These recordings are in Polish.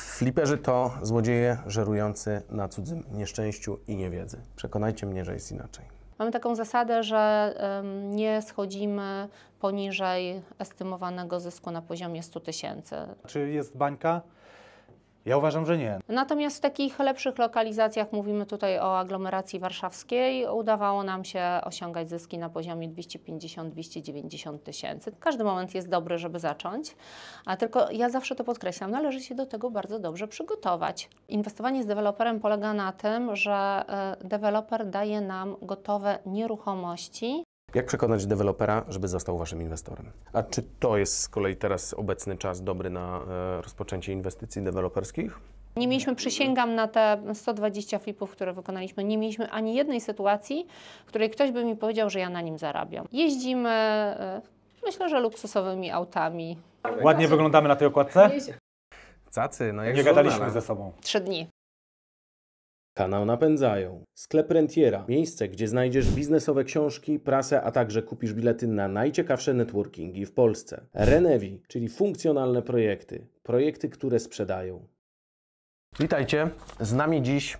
Fliperzy to złodzieje żerujący na cudzym nieszczęściu i niewiedzy. Przekonajcie mnie, że jest inaczej. Mamy taką zasadę, że nie schodzimy poniżej estymowanego zysku na poziomie 100 tysięcy. Czy jest bańka? Ja uważam, że nie. Natomiast w takich lepszych lokalizacjach, mówimy tutaj o aglomeracji warszawskiej, udawało nam się osiągać zyski na poziomie 250-290 tysięcy. Każdy moment jest dobry, żeby zacząć, a tylko ja zawsze to podkreślam, należy się do tego bardzo dobrze przygotować. Inwestowanie z deweloperem polega na tym, że y, deweloper daje nam gotowe nieruchomości jak przekonać dewelopera, żeby został waszym inwestorem? A czy to jest z kolei teraz obecny czas dobry na e, rozpoczęcie inwestycji deweloperskich? Nie mieliśmy, przysięgam na te 120 flipów, które wykonaliśmy, nie mieliśmy ani jednej sytuacji, w której ktoś by mi powiedział, że ja na nim zarabiam. Jeździmy, e, myślę, że luksusowymi autami. Ładnie wyglądamy na tej okładce? Cacy, no jak Nie gadaliśmy ze sobą. Trzy dni. Kanał napędzają. Sklep Rentiera. Miejsce, gdzie znajdziesz biznesowe książki, prasę, a także kupisz bilety na najciekawsze networkingi w Polsce. Renewi, czyli funkcjonalne projekty. Projekty, które sprzedają. Witajcie. Z nami dziś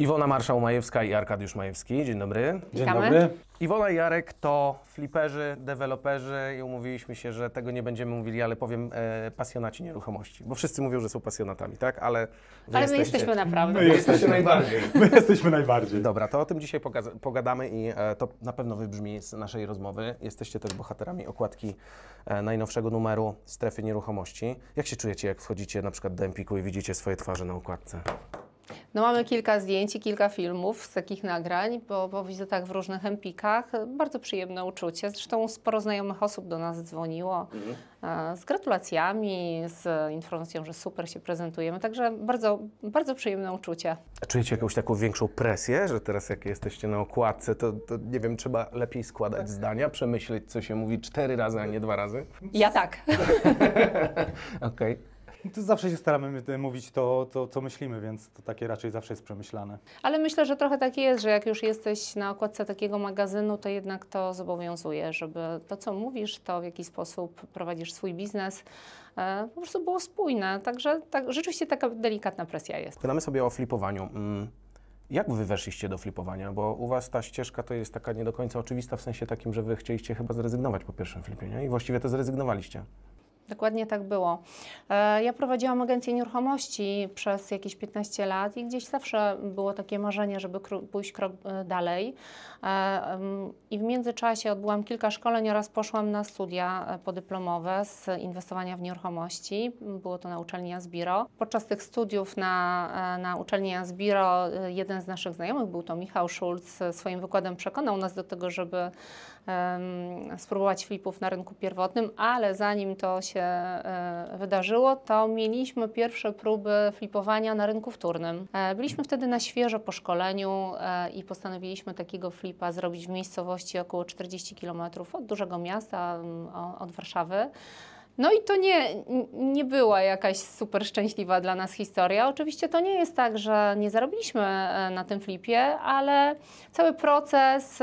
Iwona Marszał-Majewska i Arkadiusz Majewski. Dzień dobry. Dzień dobry. Iwona i Jarek to fliperzy, deweloperzy i umówiliśmy się, że tego nie będziemy mówili, ale powiem e, pasjonaci nieruchomości, bo wszyscy mówią, że są pasjonatami, tak? Ale, ale my jesteśmy naprawdę. My jesteśmy najbardziej. My jesteśmy najbardziej. Dobra, to o tym dzisiaj pogadamy i e, to na pewno wybrzmi z naszej rozmowy. Jesteście też bohaterami okładki e, najnowszego numeru Strefy Nieruchomości. Jak się czujecie, jak wchodzicie na przykład do Empiku i widzicie swoje twarze na okładce? No mamy kilka zdjęć i kilka filmów z takich nagrań, bo, bo tak w różnych empikach. Bardzo przyjemne uczucie. Zresztą sporo znajomych osób do nas dzwoniło mhm. E, z gratulacjami, z informacją, że super się prezentujemy. Także bardzo, bardzo przyjemne uczucie. A czujecie jakąś taką większą presję, że teraz jak jesteście na okładce, to, to nie wiem, trzeba lepiej składać tak. zdania, przemyśleć, co się mówi cztery razy, a nie dwa razy? Ja tak. Okej. Okay. To zawsze się staramy e, mówić to, to, co myślimy, więc to takie raczej zawsze jest przemyślane. Ale myślę, że trochę tak jest, że jak już jesteś na okładce takiego magazynu, to jednak to zobowiązuje, żeby to, co mówisz, to w jaki sposób prowadzisz swój biznes, e, po prostu było spójne. Także tak, rzeczywiście taka delikatna presja jest. Pytamy sobie o flipowaniu. Mm, jak wy weszliście do flipowania? Bo u was ta ścieżka to jest taka nie do końca oczywista, w sensie takim, że wy chcieliście chyba zrezygnować po pierwszym flipie, nie? I właściwie to zrezygnowaliście. Dokładnie tak było. E, ja prowadziłam agencję nieruchomości przez jakieś 15 lat i gdzieś zawsze było takie marzenie, żeby pójść krok e, dalej. E, I w międzyczasie odbyłam kilka szkoleń oraz poszłam na studia podyplomowe z inwestowania w nieruchomości. Było to na uczelni Asbiro. Podczas tych studiów na, na uczelni Asbiro jeden z naszych znajomych, był to Michał Szulc, swoim wykładem przekonał nas do tego, żeby spróbować flipów na rynku pierwotnym, ale zanim to się e, wydarzyło, to mieliśmy pierwsze próby flipowania na rynku wtórnym. E, byliśmy wtedy na świeżo po szkoleniu e, i postanowiliśmy takiego flipa zrobić w miejscowości około 40 km od dużego miasta, od Warszawy. No i to nie, nie była jakaś super szczęśliwa dla nas historia. Oczywiście to nie jest tak, że nie zarobiliśmy na tym flipie, ale cały proces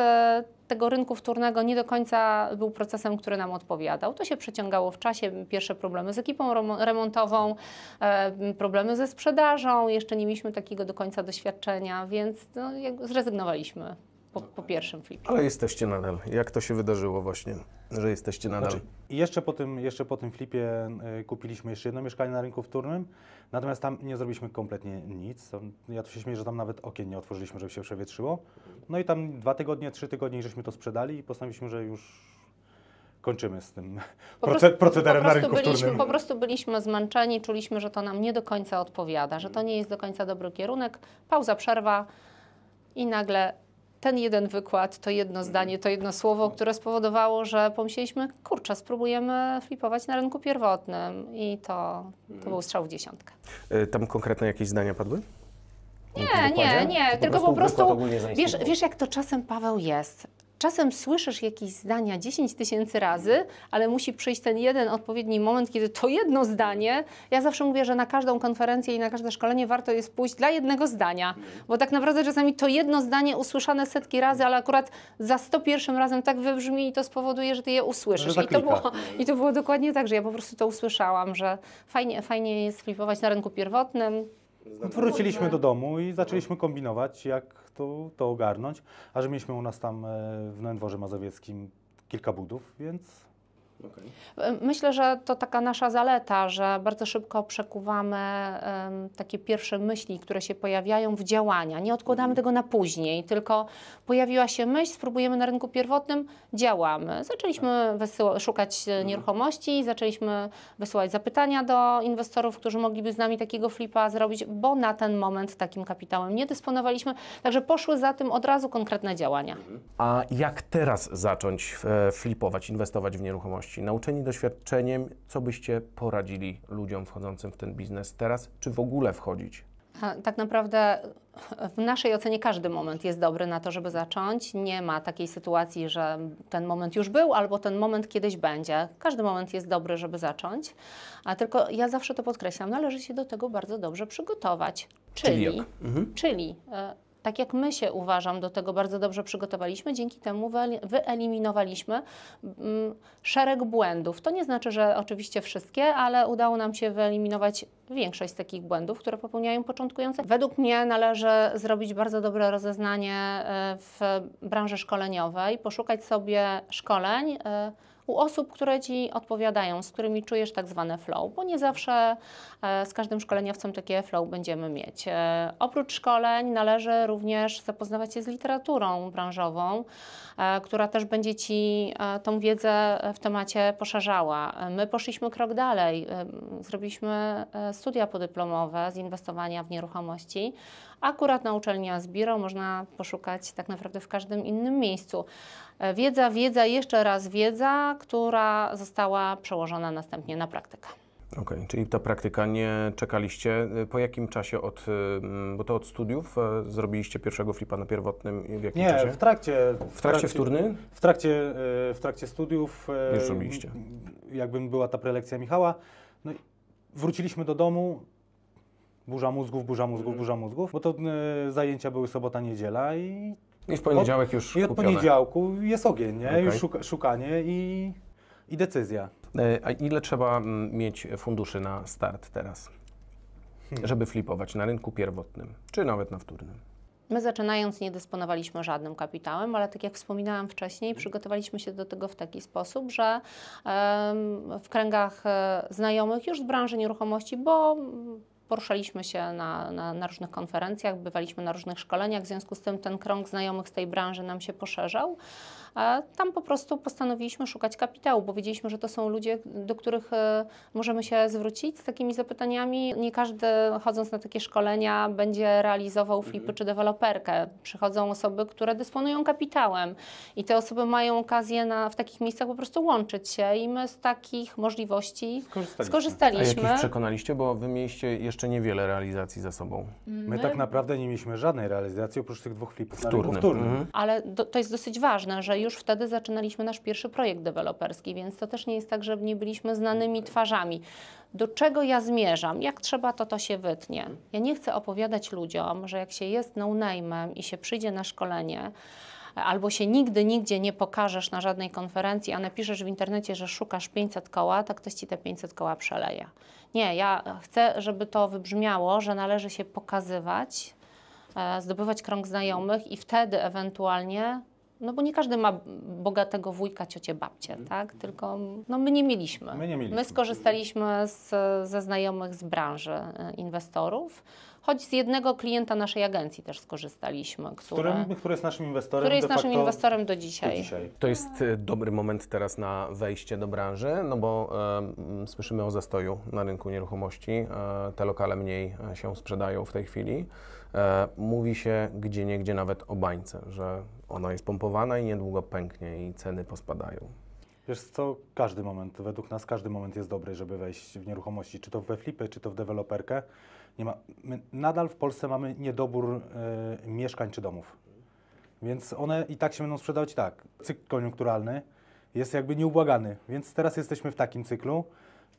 tego rynku wtórnego nie do końca był procesem, który nam odpowiadał. To się przeciągało w czasie. Pierwsze problemy z ekipą remontową, e, problemy ze sprzedażą, jeszcze nie mieliśmy takiego do końca doświadczenia, więc no, zrezygnowaliśmy po, po, pierwszym flipie. Ale jesteście nadal. Jak to się wydarzyło właśnie, że jesteście nadal? Znaczy, jeszcze, po tym, jeszcze po tym flipie e, kupiliśmy jeszcze jedno mieszkanie na rynku wtórnym, natomiast tam nie zrobiliśmy kompletnie nic. Ja tu się śmieję, że tam nawet okien nie otworzyliśmy, żeby się przewietrzyło. No i tam dwa tygodnie, trzy tygodnie żeśmy to sprzedali i postanowiliśmy, że już kończymy z tym po proce procederem po na rynku byliśmy, wtórnym. Po prostu byliśmy zmęczeni, czuliśmy, że to nam nie do końca odpowiada, że to nie jest do końca dobry kierunek. Pauza, przerwa i nagle ten jeden wykład, to jedno mhm. zdanie, to jedno słowo, które spowodowało, że pomyśleliśmy, kurczę, spróbujemy flipować na rynku pierwotnym i to, to był mhm. strzał w dziesiątkę. E, tam konkretne jakieś zdania padły? Nie, nie, nie, tylko po prostu, wiesz, wiesz jak to czasem Paweł jest. Czasem słyszysz jakieś zdania 10 tysięcy razy, ale musi przyjść ten jeden odpowiedni moment, kiedy to jedno zdanie. Ja zawsze mówię, że na każdą konferencję i na każde szkolenie warto jest pójść dla jednego zdania, bo tak naprawdę czasami to jedno zdanie usłyszane setki razy, ale akurat za 101 razem tak wybrzmi i to spowoduje, że ty je usłyszysz. I to, było, I to było dokładnie tak, że ja po prostu to usłyszałam, że fajnie, fajnie jest flipować na rynku pierwotnym. Wróciliśmy do domu i zaczęliśmy kombinować, jak to to ogarnąć. A że mieliśmy u nas tam e, w Nędworze Mazowieckim kilka budów, więc Okay. Myślę, że to taka nasza zaleta, że bardzo szybko przekuwamy um, takie pierwsze myśli, które się pojawiają w działania. Nie odkładamy mhm. tego na później, tylko pojawiła się myśl, spróbujemy na rynku pierwotnym, działamy. Zaczęliśmy tak. szukać e, mhm. nieruchomości, zaczęliśmy wysyłać zapytania do inwestorów, którzy mogliby z nami takiego flipa zrobić, bo na ten moment takim kapitałem nie dysponowaliśmy. Także poszły za tym od razu konkretne działania. Mhm. A jak teraz zacząć e, flipować, inwestować w nieruchomości? Nauczeni doświadczeniem, co byście poradzili ludziom wchodzącym w ten biznes teraz, czy w ogóle wchodzić? tak naprawdę w naszej ocenie każdy moment jest dobry na to, żeby zacząć. Nie ma takiej sytuacji, że ten moment już był albo ten moment kiedyś będzie. Każdy moment jest dobry, żeby zacząć. A tylko ja zawsze to podkreślam, należy się do tego bardzo dobrze przygotować. Czyli, czyli, mhm. czyli e, tak jak my się uważam, do tego bardzo dobrze przygotowaliśmy, dzięki temu wyeliminowaliśmy mm, szereg błędów. To nie znaczy, że oczywiście wszystkie, ale udało nam się wyeliminować większość z takich błędów, które popełniają początkujące. Według mnie należy zrobić bardzo dobre rozeznanie e, w branży szkoleniowej, poszukać sobie szkoleń e, u osób, które Ci odpowiadają, z którymi czujesz tak zwane flow, bo nie zawsze e, z każdym szkoleniowcem takie flow będziemy mieć. E, oprócz szkoleń należy również zapoznawać się z literaturą branżową, e, która też będzie Ci tą wiedzę w temacie poszerzała. My poszliśmy krok dalej, zrobiliśmy studia podyplomowe z inwestowania w nieruchomości, Akurat na uczelni Asbiro można poszukać tak naprawdę w każdym innym miejscu. E, wiedza, wiedza, jeszcze raz wiedza, która została przełożona następnie na praktykę. Okej, okay, czyli ta praktyka nie czekaliście. E, po jakim czasie od, e, bo to od studiów zrobiliście pierwszego flipa na pierwotnym w jakim nie, czasie? Nie, w trakcie. W trakcie, wtórny? W trakcie, w trakcie studiów. Już zrobiliście. Jakbym była ta prelekcja Michała. No wróciliśmy do domu, burza mózgów, burza mózgów, mhm. burza mózgów, bo to y, zajęcia były sobota, niedziela i... I w poniedziałek od, już I od poniedziałku jest ogień, nie? Okay. Już szuka, szukanie i, i decyzja. E, a ile trzeba mm, mieć funduszy na start teraz, hmm. żeby flipować na rynku pierwotnym, czy nawet na wtórnym? My zaczynając nie dysponowaliśmy żadnym kapitałem, ale tak jak wspominałam wcześniej, przygotowaliśmy się do tego w taki sposób, że w kręgach e, znajomych już z branży nieruchomości, bo Poruszaliśmy się na, na, na, różnych konferencjach, bywaliśmy na różnych szkoleniach, w związku z tym ten krąg znajomych z tej branży nam się poszerzał. A tam po prostu postanowiliśmy szukać kapitału, bo wiedzieliśmy, że to są ludzie, do których e, możemy się zwrócić z takimi zapytaniami. Nie każdy chodząc na takie szkolenia będzie realizował flipy mhm. czy deweloperkę. Przychodzą osoby, które dysponują kapitałem i te osoby mają okazję na, w takich miejscach po prostu łączyć się i my z takich możliwości skorzystaliśmy. skorzystaliśmy. A jakich przekonaliście, bo wy mieliście jeszcze niewiele realizacji za sobą. My, my tak naprawdę nie mieliśmy żadnej realizacji oprócz tych dwóch flipów wtórnych. Mhm. Ale do, to jest dosyć ważne, że już już wtedy zaczynaliśmy nasz pierwszy projekt deweloperski, więc to też nie jest tak, że nie byliśmy znanymi twarzami. Do czego ja zmierzam? Jak trzeba, to to się wytnie. Ja nie chcę opowiadać ludziom, że jak się jest no-name'em i się przyjdzie na szkolenie, albo się nigdy, nigdzie nie pokażesz na żadnej konferencji, a napiszesz w internecie, że szukasz 500 koła, to ktoś ci te 500 koła przeleje. Nie, ja chcę, żeby to wybrzmiało, że należy się pokazywać, e, zdobywać krąg znajomych i wtedy ewentualnie no bo nie każdy ma bogatego wujka, ciocię, babcię, mm. tak? Tylko no my nie mieliśmy. My, nie mieliśmy. my skorzystaliśmy z, ze znajomych z branży e, inwestorów, choć z jednego klienta naszej agencji też skorzystaliśmy. Który, którym, który jest naszym inwestorem Który jest naszym inwestorem do dzisiaj. do dzisiaj. To jest e, dobry moment teraz na wejście do branży, no bo e, słyszymy o zastoju na rynku nieruchomości. E, te lokale mniej e, się sprzedają w tej chwili. E, mówi się gdzie niegdzie nawet o bańce, że ona jest pompowana i niedługo pęknie i ceny pospadają. Wiesz co, każdy moment, według nas każdy moment jest dobry, żeby wejść w nieruchomości, czy to we flipy, czy to w deweloperkę. Nie ma, my nadal w Polsce mamy niedobór y, mieszkań czy domów, więc one i tak się będą sprzedawać tak. Cykl koniunkturalny jest jakby nieubłagany, więc teraz jesteśmy w takim cyklu,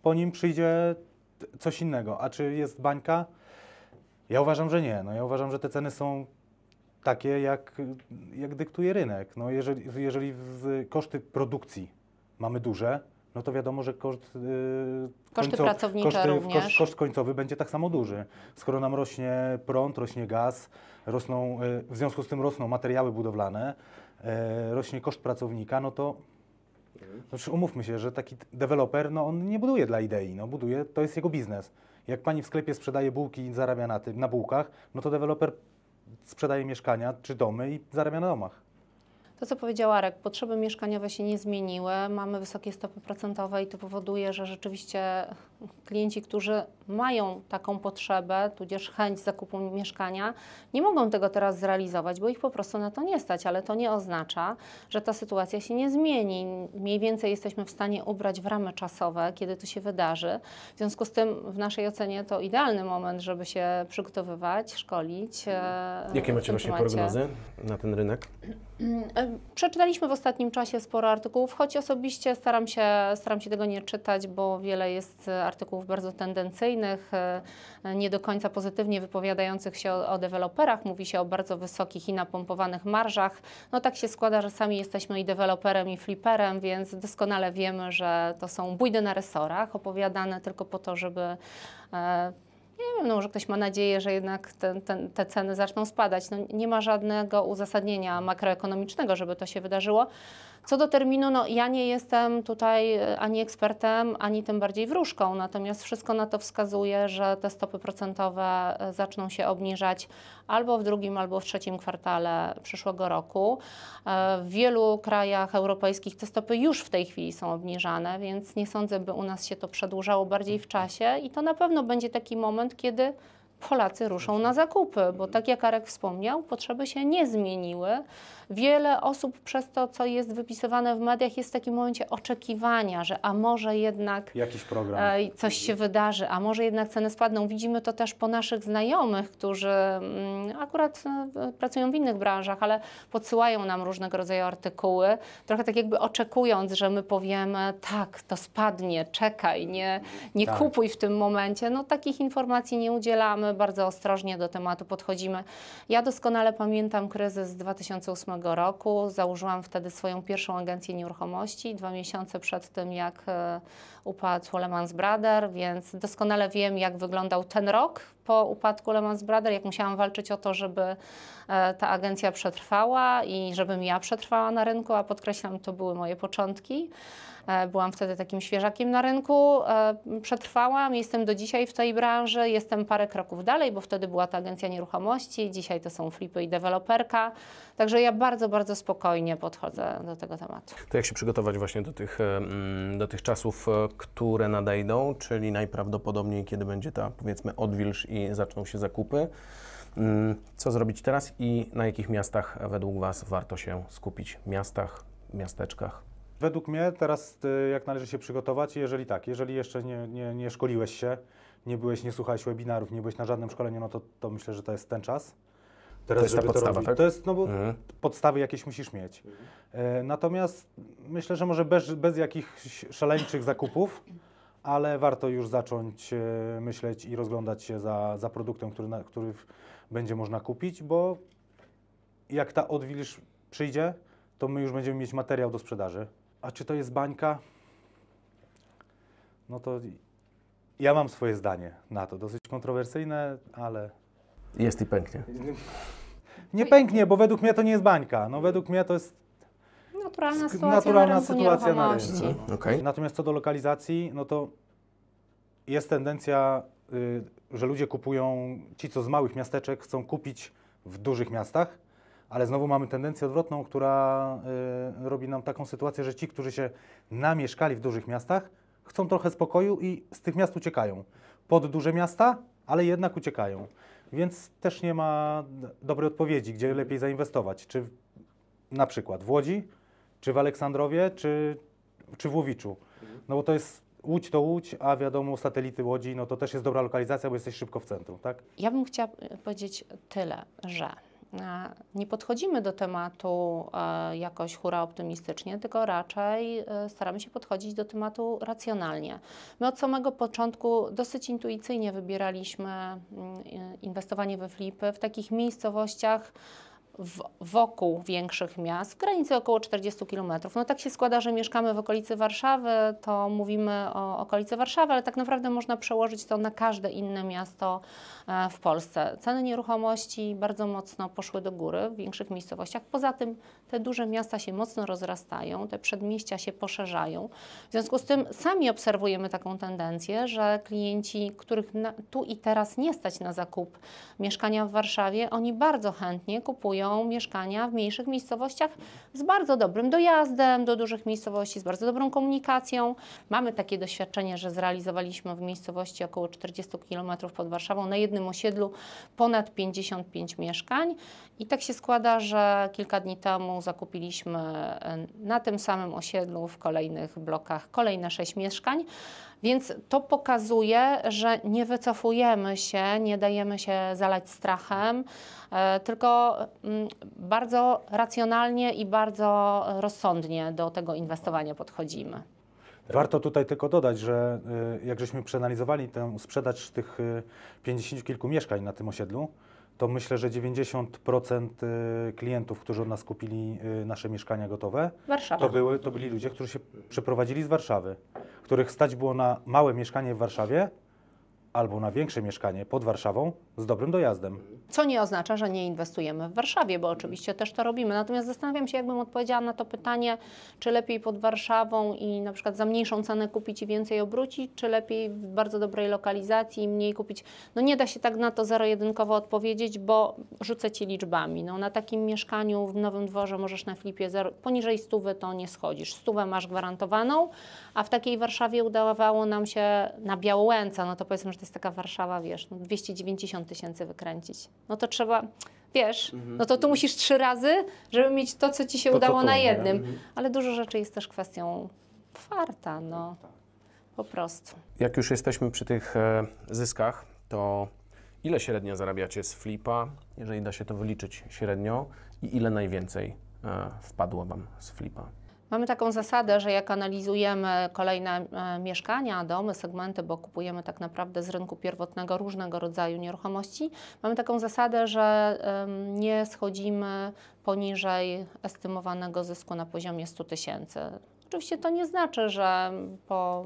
po nim przyjdzie coś innego. A czy jest bańka? Ja uważam, że nie. No, ja uważam, że te ceny są takie, jak, jak dyktuje rynek. No jeżeli, jeżeli koszty produkcji mamy duże, no to wiadomo, że koszt, yy, koszty końcowy, pracownicze koszty, również. Koszt, koszt, końcowy będzie tak samo duży. Skoro nam rośnie prąd, rośnie gaz, rosną, yy, w związku z tym rosną materiały budowlane, yy, rośnie koszt pracownika, no to znaczy umówmy się, że taki deweloper, no on nie buduje dla idei, no buduje, to jest jego biznes. Jak pani w sklepie sprzedaje bułki i zarabia na, tym, na bułkach, no to deweloper sprzedaje mieszkania czy domy i zarabia na domach. To, co powiedział Arek, potrzeby mieszkaniowe się nie zmieniły, mamy wysokie stopy procentowe i to powoduje, że rzeczywiście klienci, którzy mają taką potrzebę, tudzież chęć zakupu mieszkania, nie mogą tego teraz zrealizować, bo ich po prostu na to nie stać, ale to nie oznacza, że ta sytuacja się nie zmieni. Mniej więcej jesteśmy w stanie ubrać w ramy czasowe, kiedy to się wydarzy. W związku z tym, w naszej ocenie, to idealny moment, żeby się przygotowywać, szkolić. Mhm. E, Jakie macie właśnie prognozy na ten rynek? Mm, przeczytaliśmy w ostatnim czasie sporo artykułów, choć osobiście staram się, staram się tego nie czytać, bo wiele jest e, artykułów bardzo tendencyjnych, e, e, nie do końca pozytywnie wypowiadających się o, o deweloperach. Mówi się o bardzo wysokich i napompowanych marżach. No tak się składa, że sami jesteśmy i deweloperem, i fliperem, więc doskonale wiemy, że to są bójdy na resorach, opowiadane tylko po to, żeby nie wiem, no może ktoś ma nadzieję, że jednak te, te ceny zaczną spadać. No, nie ma żadnego uzasadnienia makroekonomicznego, żeby to się wydarzyło. Co do terminu, no ja nie jestem tutaj e, ani ekspertem, ani tym bardziej wróżką, natomiast wszystko na to wskazuje, że te stopy procentowe e, zaczną się obniżać albo w drugim, albo w trzecim kwartale przyszłego roku. E, w wielu krajach europejskich te stopy już w tej chwili są obniżane, więc nie sądzę, by u nas się to przedłużało bardziej w czasie i to na pewno będzie taki moment, kiedy Polacy ruszą na zakupy, bo tak jak Arek wspomniał, potrzeby się nie zmieniły wiele osób przez to, co jest wypisywane w mediach, jest w takim momencie oczekiwania, że a może jednak jakiś program, e, coś się wydarzy, a może jednak ceny spadną. Widzimy to też po naszych znajomych, którzy mm, akurat e, pracują w innych branżach, ale podsyłają nam różnego rodzaju artykuły, trochę tak jakby oczekując, że my powiemy tak, to spadnie, czekaj, nie, nie tak. kupuj w tym momencie. No takich informacji nie udzielamy, bardzo ostrożnie do tematu podchodzimy. Ja doskonale pamiętam kryzys z 2008 roku. Założyłam wtedy swoją pierwszą agencję nieruchomości, dwa miesiące przed tym, jak e, upadł Lehman Brothers, więc doskonale wiem, jak wyglądał ten rok po upadku Lehman Brothers, jak musiałam walczyć o to, żeby e, ta agencja przetrwała i żebym ja przetrwała na rynku, a podkreślam, to były moje początki. E, byłam wtedy takim świeżakiem na rynku. E, przetrwałam, jestem do dzisiaj w tej branży, jestem parę kroków dalej, bo wtedy była ta agencja nieruchomości, dzisiaj to są flipy i deweloperka. Także ja bardzo, bardzo spokojnie podchodzę do tego tematu. To jak się przygotować właśnie do tych, do tych czasów, które nadejdą, czyli najprawdopodobniej, kiedy będzie ta powiedzmy odwilż i i zaczną się zakupy. Mm, co zrobić teraz i na jakich miastach według Was warto się skupić? Miastach, miasteczkach? Według mnie teraz y, jak należy się przygotować, jeżeli tak, jeżeli jeszcze nie, nie, nie szkoliłeś się, nie byłeś, nie słuchałeś webinarów, nie byłeś na żadnym szkoleniu, no to, to myślę, że to jest ten czas. Teraz, to jest ta podstawa, to, tak? to jest, no bo mhm. podstawy jakieś musisz mieć. Mhm. E, natomiast myślę, że może bez, bez jakichś szaleńczych zakupów, ale warto już zacząć e, myśleć i rozglądać się za, za produktem, który, na, który będzie można kupić, bo jak ta odwilż przyjdzie, to my już będziemy mieć materiał do sprzedaży. A czy to jest bańka? No to ja mam swoje zdanie na to. Dosyć kontrowersyjne, ale. Jest i pęknie. Nie pęknie, bo według mnie to nie jest bańka. No według mnie to jest naturalna sytuacja naturalna na rynku sytuacja na rynku. Mhm. Okay. Natomiast co do lokalizacji, no to jest tendencja, y, że ludzie kupują, ci co z małych miasteczek chcą kupić w dużych miastach, ale znowu mamy tendencję odwrotną, która y, robi nam taką sytuację, że ci, którzy się namieszkali w dużych miastach, chcą trochę spokoju i z tych miast uciekają. Pod duże miasta, ale jednak uciekają. Więc też nie ma dobrej odpowiedzi, gdzie lepiej zainwestować. Czy na przykład w Łodzi, czy w Aleksandrowie, czy, czy w Łowiczu. Mhm. No bo to jest Łódź to Łódź, a wiadomo, satelity Łodzi, no to też jest dobra lokalizacja, bo jesteś szybko w centrum, tak? Ja bym chciała e, powiedzieć tyle, że e, nie podchodzimy do tematu e, jakoś hura optymistycznie, tylko raczej staramy się podchodzić do tematu racjonalnie. My od samego początku dosyć intuicyjnie wybieraliśmy mm, inwestowanie we flipy w takich miejscowościach, w, wokół większych miast, w granicy około 40 km. No tak się składa, że mieszkamy w okolicy Warszawy, to mówimy o okolicy Warszawy, ale tak naprawdę można przełożyć to na każde inne miasto e, w Polsce. Ceny nieruchomości bardzo mocno poszły do góry w większych miejscowościach. Poza tym te duże miasta się mocno rozrastają, te przedmieścia się poszerzają. W związku z tym sami obserwujemy taką tendencję, że klienci, których na, tu i teraz nie stać na zakup mieszkania w Warszawie, oni bardzo chętnie kupują mieszkania w mniejszych miejscowościach z bardzo dobrym dojazdem do dużych miejscowości, z bardzo dobrą komunikacją. Mamy takie doświadczenie, że zrealizowaliśmy w miejscowości około 40 km pod Warszawą na jednym osiedlu ponad 55 mieszkań. I tak się składa, że kilka dni temu zakupiliśmy e, na tym samym osiedlu, w kolejnych blokach, kolejne sześć mieszkań. Więc to pokazuje, że nie wycofujemy się, nie dajemy się zalać strachem, e, tylko mm, bardzo racjonalnie i bardzo rozsądnie do tego inwestowania podchodzimy. Warto tutaj tylko dodać, że e, jak żeśmy przeanalizowali tę sprzedaż tych 50 kilku mieszkań na tym osiedlu, to myślę, że 90% y, klientów, którzy od nas kupili y, nasze mieszkania gotowe, Warszawa. to, były, to byli ludzie, którzy się przeprowadzili z Warszawy, których stać było na małe mieszkanie w Warszawie albo na większe mieszkanie pod Warszawą z dobrym dojazdem. Co nie oznacza, że nie inwestujemy w Warszawie, bo oczywiście też to robimy. Natomiast zastanawiam się, jakbym odpowiedziała na to pytanie, czy lepiej pod Warszawą i na przykład za mniejszą cenę kupić i więcej obrócić, czy lepiej w bardzo dobrej lokalizacji i mniej kupić. No nie da się tak na to zero-jedynkowo odpowiedzieć, bo rzucę Ci liczbami. No, na takim mieszkaniu w Nowym Dworze możesz na flipie zero, poniżej stówy to nie schodzisz. Stówę masz gwarantowaną, a w takiej Warszawie udawało nam się na Białołęca, no to powiedzmy, że to jest taka Warszawa, wiesz, no 290 tysięcy wykręcić no to trzeba, wiesz, mhm. no to tu musisz trzy razy, żeby mieć to, co ci się to, udało na jednym. Mhm. Ale dużo rzeczy jest też kwestią farta, no. Po prostu. Jak już jesteśmy przy tych e, zyskach, to ile średnio zarabiacie z flipa, jeżeli da się to wyliczyć średnio i ile najwięcej e, wpadło Wam z flipa? Mamy taką zasadę, że jak analizujemy kolejne e, mieszkania, domy, segmenty, bo kupujemy tak naprawdę z rynku pierwotnego różnego rodzaju nieruchomości, mamy taką zasadę, że nie schodzimy poniżej estymowanego zysku na poziomie 100 tysięcy. Oczywiście to nie znaczy, że po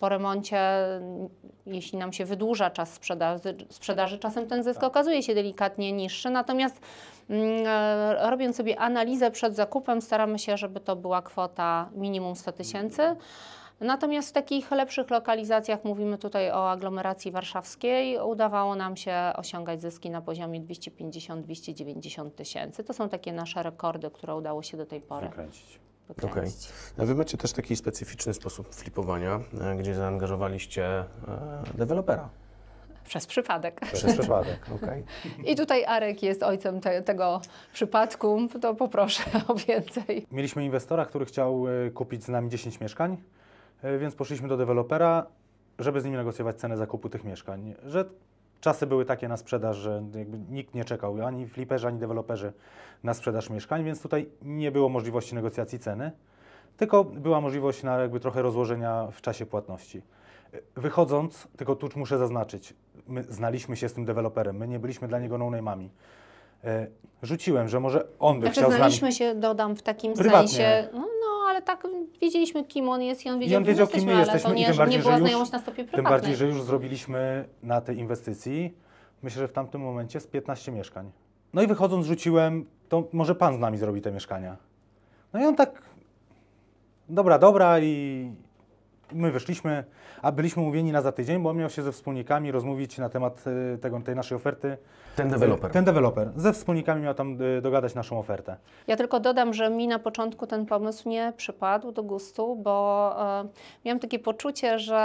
po remoncie, mm, jeśli nam się wydłuża czas sprzedaży, sprzedaży czasem ten zysk tak. okazuje się delikatnie niższy. Natomiast mm, e, robiąc sobie analizę przed zakupem, staramy się, żeby to była kwota minimum 100 tysięcy. Mhm. Natomiast w takich lepszych lokalizacjach, mówimy tutaj o aglomeracji warszawskiej, udawało nam się osiągać zyski na poziomie 250-290 tysięcy. To są takie nasze rekordy, które udało się do tej pory. Wykręcić. OK. Okay. No, wy macie też taki specyficzny sposób flipowania, e, gdzie zaangażowaliście e, dewelopera. Przez przypadek. Przez przypadek, okej. Okay. I tutaj Arek jest ojcem te, tego przypadku, to poproszę o więcej. Mieliśmy inwestora, który chciał e, kupić z nami 10 mieszkań, więc poszliśmy do dewelopera, żeby z nim negocjować cenę zakupu tych mieszkań. Że Czasy były takie na sprzedaż, że nikt nie czekał, ani fliperzy, ani deweloperzy na sprzedaż mieszkań, więc tutaj nie było możliwości negocjacji ceny, tylko była możliwość na jakby trochę rozłożenia w czasie płatności. Wychodząc, tylko tuż muszę zaznaczyć, my znaliśmy się z tym deweloperem, my nie byliśmy dla niego no-name'ami. E, rzuciłem, że może on by znaczy, chciał znaliśmy się, dodam, w takim prywatnie. sensie, no, no, ale tak wiedzieliśmy, kim on jest i on wiedział, I on wiedział kim, my kim my jesteśmy, ale to nie, nie była znajomość na stopie prywatnej. Tym bardziej, że już zrobiliśmy na tej inwestycji, myślę, że w tamtym momencie z 15 mieszkań. No i wychodząc rzuciłem, to może pan z nami zrobi te mieszkania. No i on tak, dobra, dobra i, my wyszliśmy, a byliśmy umówieni na za tydzień, bo on miał się ze wspólnikami rozmówić na temat e, tego, tej naszej oferty. Ten deweloper. Ten deweloper. Ze wspólnikami miał tam e, dogadać naszą ofertę. Ja tylko dodam, że mi na początku ten pomysł nie przypadł do gustu, bo miałem miałam takie poczucie, że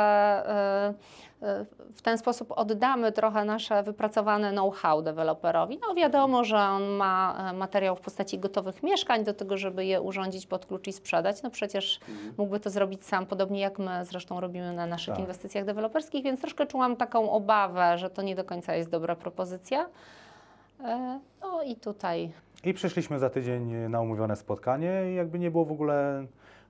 e, w ten sposób oddamy trochę nasze wypracowane know-how deweloperowi. No wiadomo, że on ma e, materiał w postaci gotowych mieszkań do tego, żeby je urządzić pod klucz i sprzedać. No przecież mhm. mógłby to zrobić sam, podobnie jak my zresztą robimy na naszych tak. inwestycjach deweloperskich, więc troszkę czułam taką obawę, że to nie do końca jest dobra propozycja. E, no i tutaj. I przyszliśmy za tydzień na umówione spotkanie i jakby nie było w ogóle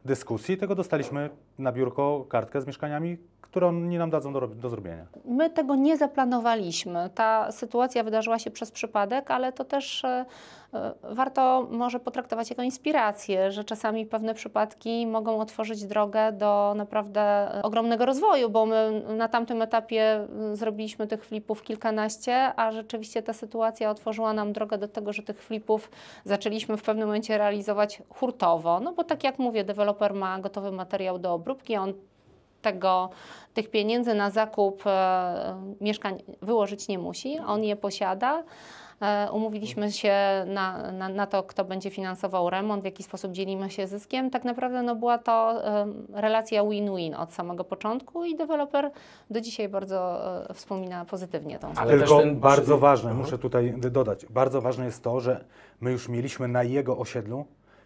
dyskusji, tego dostaliśmy na biurko kartkę z mieszkaniami, które oni nam dadzą do, do zrobienia. My tego nie zaplanowaliśmy. Ta sytuacja wydarzyła się przez przypadek, ale to też e, e, warto może potraktować jako inspirację, że czasami pewne przypadki mogą otworzyć drogę do naprawdę e, ogromnego rozwoju, bo my na tamtym etapie zrobiliśmy tych flipów kilkanaście, a rzeczywiście ta sytuacja otworzyła nam drogę do tego, że tych flipów zaczęliśmy w pewnym momencie realizować hurtowo, no bo tak jak mówię, deweloper ma gotowy materiał do obróbki, on tego, tych pieniędzy na zakup e, mieszkań wyłożyć nie musi, on je posiada. E, umówiliśmy się na, na, na, to, kto będzie finansował remont, w jaki sposób dzielimy się zyskiem. Tak naprawdę no, była to e, relacja win-win od samego początku i deweloper do dzisiaj bardzo wspomina pozytywnie tą sprawę. Ale tylko ten... bardzo ważne, mhm. muszę tutaj dodać, bardzo ważne jest to, że my już mieliśmy na jego osiedlu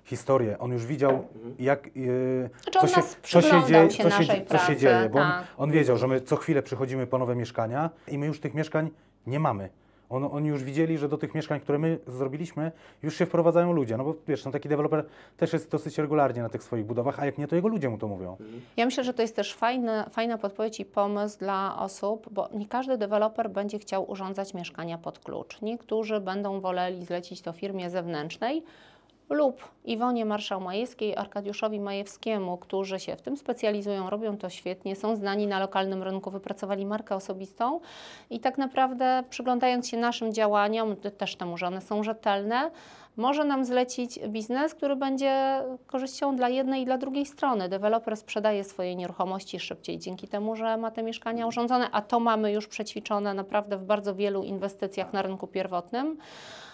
historię. On już widział, mhm. jak, y, znaczy, co, się, dzieje, co, się, co się dzieje, bo on, tak. on, wiedział, że my co chwilę przychodzimy po nowe mieszkania i my już tych mieszkań nie mamy. On, oni już widzieli, że do tych mieszkań, które my zrobiliśmy, już się wprowadzają ludzie. No bo wiesz, no taki deweloper też jest dosyć regularnie na tych swoich budowach, a jak nie, to jego ludzie mu to mówią. Mhm. Ja myślę, że to jest też fajny, fajna podpowiedź i pomysł dla osób, bo nie każdy deweloper będzie chciał urządzać mieszkania pod klucz. Niektórzy będą woleli zlecić to firmie zewnętrznej, lub Iwonie Marszał-Majewskiej, Arkadiuszowi Majewskiemu, którzy się w tym specjalizują, robią to świetnie, są znani na lokalnym rynku, wypracowali markę osobistą i tak naprawdę przyglądając się naszym działaniom, też temu, że one są rzetelne, może nam zlecić biznes, który będzie korzyścią dla jednej i dla drugiej strony. Deweloper sprzedaje swoje nieruchomości szybciej dzięki temu, że ma te mieszkania urządzone, a to mamy już przećwiczone naprawdę w bardzo wielu inwestycjach na rynku pierwotnym,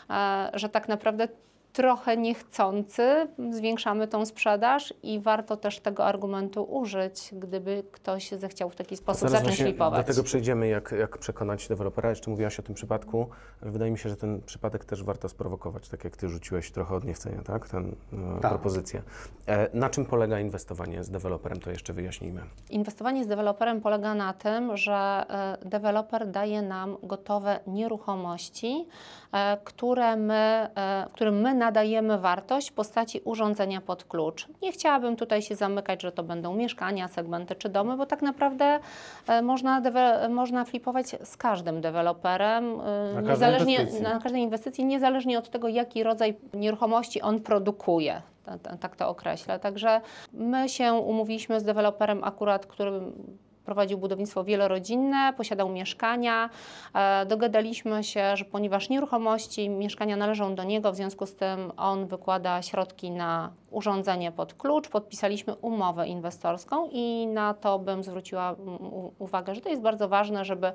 e, że tak naprawdę trochę niechcący zwiększamy tą sprzedaż i warto też tego argumentu użyć, gdyby ktoś zechciał w taki sposób Zaraz zacząć flipować. Do tego przejdziemy, jak, jak przekonać dewelopera. Jeszcze mówiłaś o tym przypadku. Wydaje mi się, że ten przypadek też warto sprowokować, tak jak ty rzuciłeś trochę od niechcenia, tak? Ten, e, tak. propozycję. E, na czym polega inwestowanie z deweloperem? To jeszcze wyjaśnijmy. Inwestowanie z deweloperem polega na tym, że e, deweloper daje nam gotowe nieruchomości, które my, którym my na nadajemy wartość w postaci urządzenia pod klucz. Nie chciałabym tutaj się zamykać, że to będą mieszkania, segmenty czy domy, bo tak naprawdę e, można, można flipować z każdym deweloperem, e, na niezależnie na każdej inwestycji, niezależnie od tego, jaki rodzaj nieruchomości on produkuje tak to określę. Także my się umówiliśmy z deweloperem akurat, który prowadził budownictwo wielorodzinne, posiadał mieszkania. E, dogadaliśmy się, że ponieważ nieruchomości, mieszkania należą do niego, w związku z tym on wykłada środki na urządzenie pod klucz. Podpisaliśmy umowę inwestorską i na to bym zwróciła mm, uwagę, że to jest bardzo ważne, żeby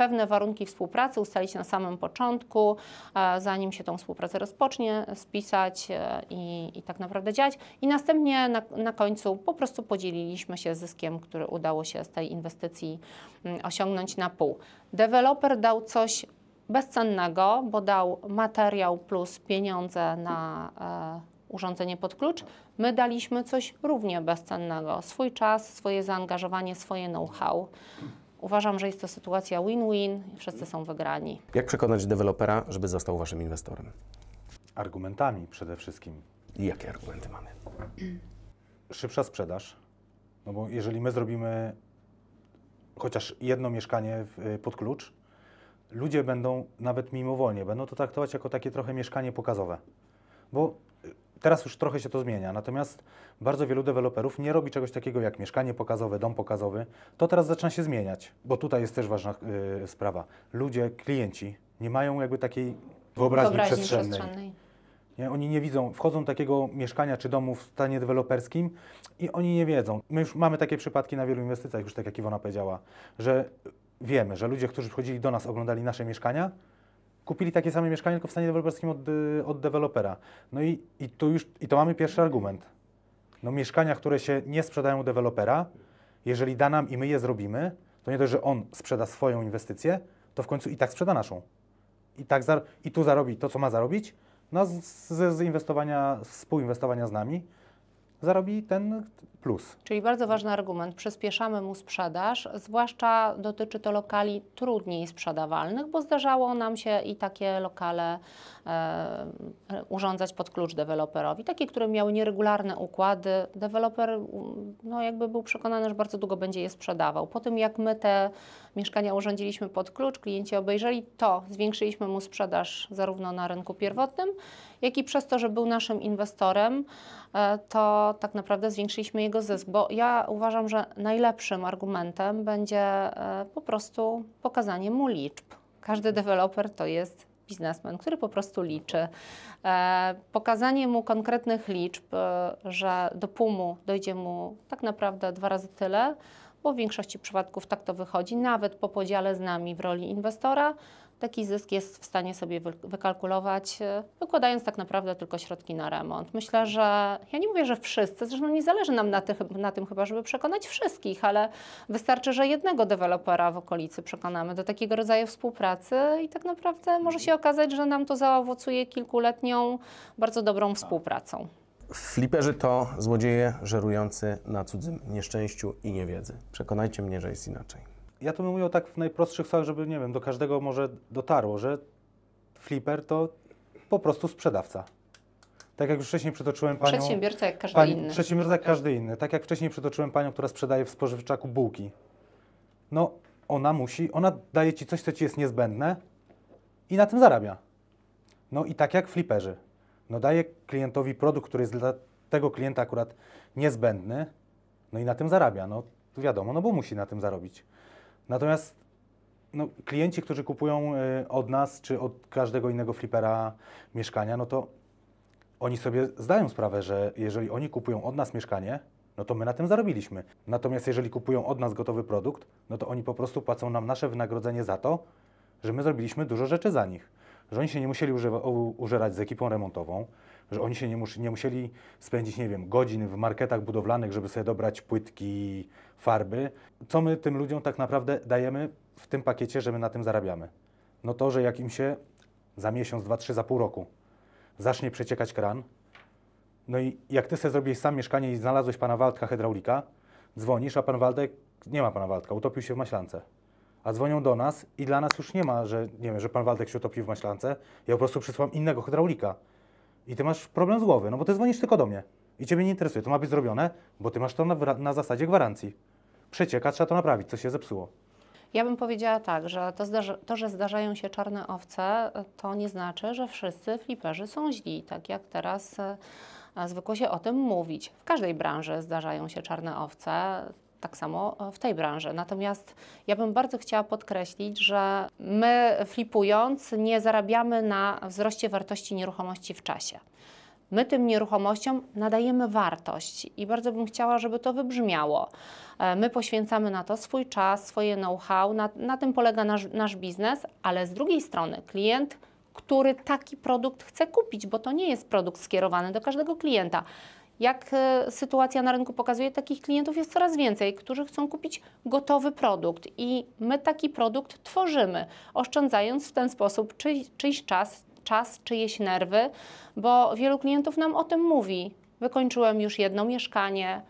pewne warunki współpracy ustalić na samym początku, e, zanim się tą współpracę rozpocznie, spisać e, i, i tak naprawdę działać. I następnie na, na końcu po prostu podzieliliśmy się zyskiem, który udało się z tej inwestycji mm, osiągnąć na pół. Deweloper dał coś bezcennego, bo dał materiał plus pieniądze na e, urządzenie pod klucz. My daliśmy coś równie bezcennego: swój czas, swoje zaangażowanie, swoje know-how. Uważam, że jest to sytuacja win-win, wszyscy są wygrani. Jak przekonać dewelopera, żeby został Waszym inwestorem? Argumentami przede wszystkim. I jakie argumenty mamy? Szybsza sprzedaż, no bo jeżeli my zrobimy chociaż jedno mieszkanie y, pod klucz, ludzie będą nawet mimowolnie, będą to traktować jako takie trochę mieszkanie pokazowe. Bo Teraz już trochę się to zmienia, natomiast bardzo wielu deweloperów nie robi czegoś takiego jak mieszkanie pokazowe, dom pokazowy. To teraz zaczyna się zmieniać, bo tutaj jest też ważna yy, sprawa. Ludzie, klienci nie mają jakby takiej wyobraźni, wyobraźni przestrzennej. przestrzennej. Nie, oni nie widzą, wchodzą do takiego mieszkania czy domu w stanie deweloperskim i oni nie wiedzą. My już mamy takie przypadki na wielu inwestycjach, już tak jak Iwona powiedziała, że wiemy, że ludzie, którzy przychodzili do nas, oglądali nasze mieszkania, kupili takie same mieszkanie, tylko w stanie deweloperskim od, y, od dewelopera. No i, i tu już, i to mamy pierwszy argument. No mieszkania, które się nie sprzedają u dewelopera, jeżeli da nam i my je zrobimy, to nie dość, że on sprzeda swoją inwestycję, to w końcu i tak sprzeda naszą. I, tak i tu zarobi to, co ma zarobić, no z, z, z inwestowania, współinwestowania z nami, zarobi ten plus. Czyli bardzo ważny argument, przyspieszamy mu sprzedaż, zwłaszcza dotyczy to lokali trudniej sprzedawalnych, bo zdarzało nam się i takie lokale e, urządzać pod klucz deweloperowi, takie, które miały nieregularne układy. Deweloper no, jakby był przekonany, że bardzo długo będzie je sprzedawał. Po tym jak my te mieszkania urządziliśmy pod klucz, klienci obejrzeli to, zwiększyliśmy mu sprzedaż zarówno na rynku pierwotnym, jak i przez to, że był naszym inwestorem, e, to tak naprawdę zwiększyliśmy jego zysk, bo ja uważam, że najlepszym argumentem będzie e, po prostu pokazanie mu liczb. Każdy deweloper to jest biznesmen, który po prostu liczy. E, pokazanie mu konkretnych liczb, że do pumu dojdzie mu tak naprawdę dwa razy tyle, bo w większości przypadków tak to wychodzi, nawet po podziale z nami w roli inwestora, Taki zysk jest w stanie sobie wykalkulować, y, wykładając tak naprawdę tylko środki na remont. Myślę, że ja nie mówię, że wszyscy, zresztą nie zależy nam na, tych, na tym chyba, żeby przekonać wszystkich, ale wystarczy, że jednego dewelopera w okolicy przekonamy do takiego rodzaju współpracy i tak naprawdę może się okazać, że nam to zaowocuje kilkuletnią, bardzo dobrą współpracą. Fliperzy to złodzieje żerujący na cudzym nieszczęściu i niewiedzy. Przekonajcie mnie, że jest inaczej ja to bym mówił tak w najprostszych słowach, żeby, nie wiem, do każdego może dotarło, że flipper to po prostu sprzedawca. Tak jak już wcześniej przytoczyłem panią... Przedsiębiorca jak każdy pani, inny. Przedsiębiorca jak każdy inny. Tak jak wcześniej przytoczyłem panią, która sprzedaje w spożywczaku bułki. No, ona musi, ona daje ci coś, co ci jest niezbędne i na tym zarabia. No i tak jak fliperzy. No daje klientowi produkt, który jest dla tego klienta akurat niezbędny, no i na tym zarabia. No wiadomo, no bo musi na tym zarobić. Natomiast no, klienci, którzy kupują y, od nas czy od każdego innego flipera mieszkania, no to oni sobie zdają sprawę, że jeżeli oni kupują od nas mieszkanie, no to my na tym zarobiliśmy. Natomiast jeżeli kupują od nas gotowy produkt, no to oni po prostu płacą nam nasze wynagrodzenie za to, że my zrobiliśmy dużo rzeczy za nich. Że oni się nie musieli użerać z ekipą remontową, że oni się nie, mus, nie musieli spędzić, nie wiem, godzin w marketach budowlanych, żeby sobie dobrać płytki, farby. Co my tym ludziom tak naprawdę dajemy w tym pakiecie, że my na tym zarabiamy? No to, że jak im się za miesiąc, dwa, trzy, za pół roku zacznie przeciekać kran, no i jak ty sobie zrobiłeś sam mieszkanie i znalazłeś pana Waldka hydraulika, dzwonisz, a pan Waldek, nie ma pana Waldka, utopił się w maślance. A dzwonią do nas i dla nas już nie ma, że nie wiem, że pan Waldek się utopił w maślance. Ja po prostu przysłałem innego hydraulika i ty masz problem z głowy, no bo ty dzwonisz tylko do mnie i ciebie nie interesuje, to ma być zrobione, bo ty masz to na, na zasadzie gwarancji. Przecieka, trzeba to naprawić, co się zepsuło. Ja bym powiedziała tak, że to, to, że zdarzają się czarne owce, to nie znaczy, że wszyscy fliperzy są źli, tak jak teraz e, zwykło się o tym mówić. W każdej branży zdarzają się czarne owce tak samo e, w tej branży. Natomiast ja bym bardzo chciała podkreślić, że my flipując nie zarabiamy na wzroście wartości nieruchomości w czasie. My tym nieruchomościom nadajemy wartość i bardzo bym chciała, żeby to wybrzmiało. E, my poświęcamy na to swój czas, swoje know-how, na, na tym polega nasz, nasz biznes, ale z drugiej strony klient, który taki produkt chce kupić, bo to nie jest produkt skierowany do każdego klienta jak e, sytuacja na rynku pokazuje, takich klientów jest coraz więcej, którzy chcą kupić gotowy produkt i my taki produkt tworzymy, oszczędzając w ten sposób czy czyjś czas, czas, czyjeś nerwy, bo wielu klientów nam o tym mówi. Wykończyłem już jedno mieszkanie,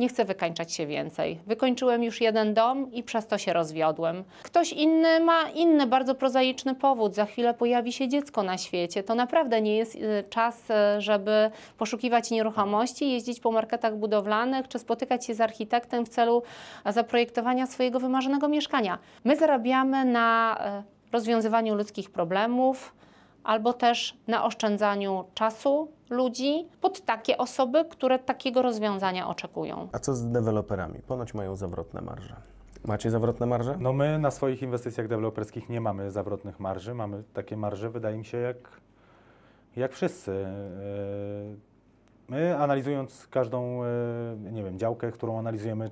nie chcę wykańczać się więcej. Wykończyłem już jeden dom i przez to się rozwiodłem. Ktoś inny ma inny, bardzo prozaiczny powód. Za chwilę pojawi się dziecko na świecie. To naprawdę nie jest y, czas, y, żeby poszukiwać nieruchomości, jeździć po marketach budowlanych czy spotykać się z architektem w celu zaprojektowania swojego wymarzonego mieszkania. My zarabiamy na y, rozwiązywaniu ludzkich problemów albo też na oszczędzaniu czasu ludzi pod takie osoby, które takiego rozwiązania oczekują. A co z deweloperami? Ponoć mają zawrotne marże. Macie zawrotne marże? No my na swoich inwestycjach deweloperskich nie mamy zawrotnych marży. Mamy takie marże, wydaje mi się, jak, jak wszyscy. E, my analizując każdą, e, nie wiem, działkę, którą analizujemy e,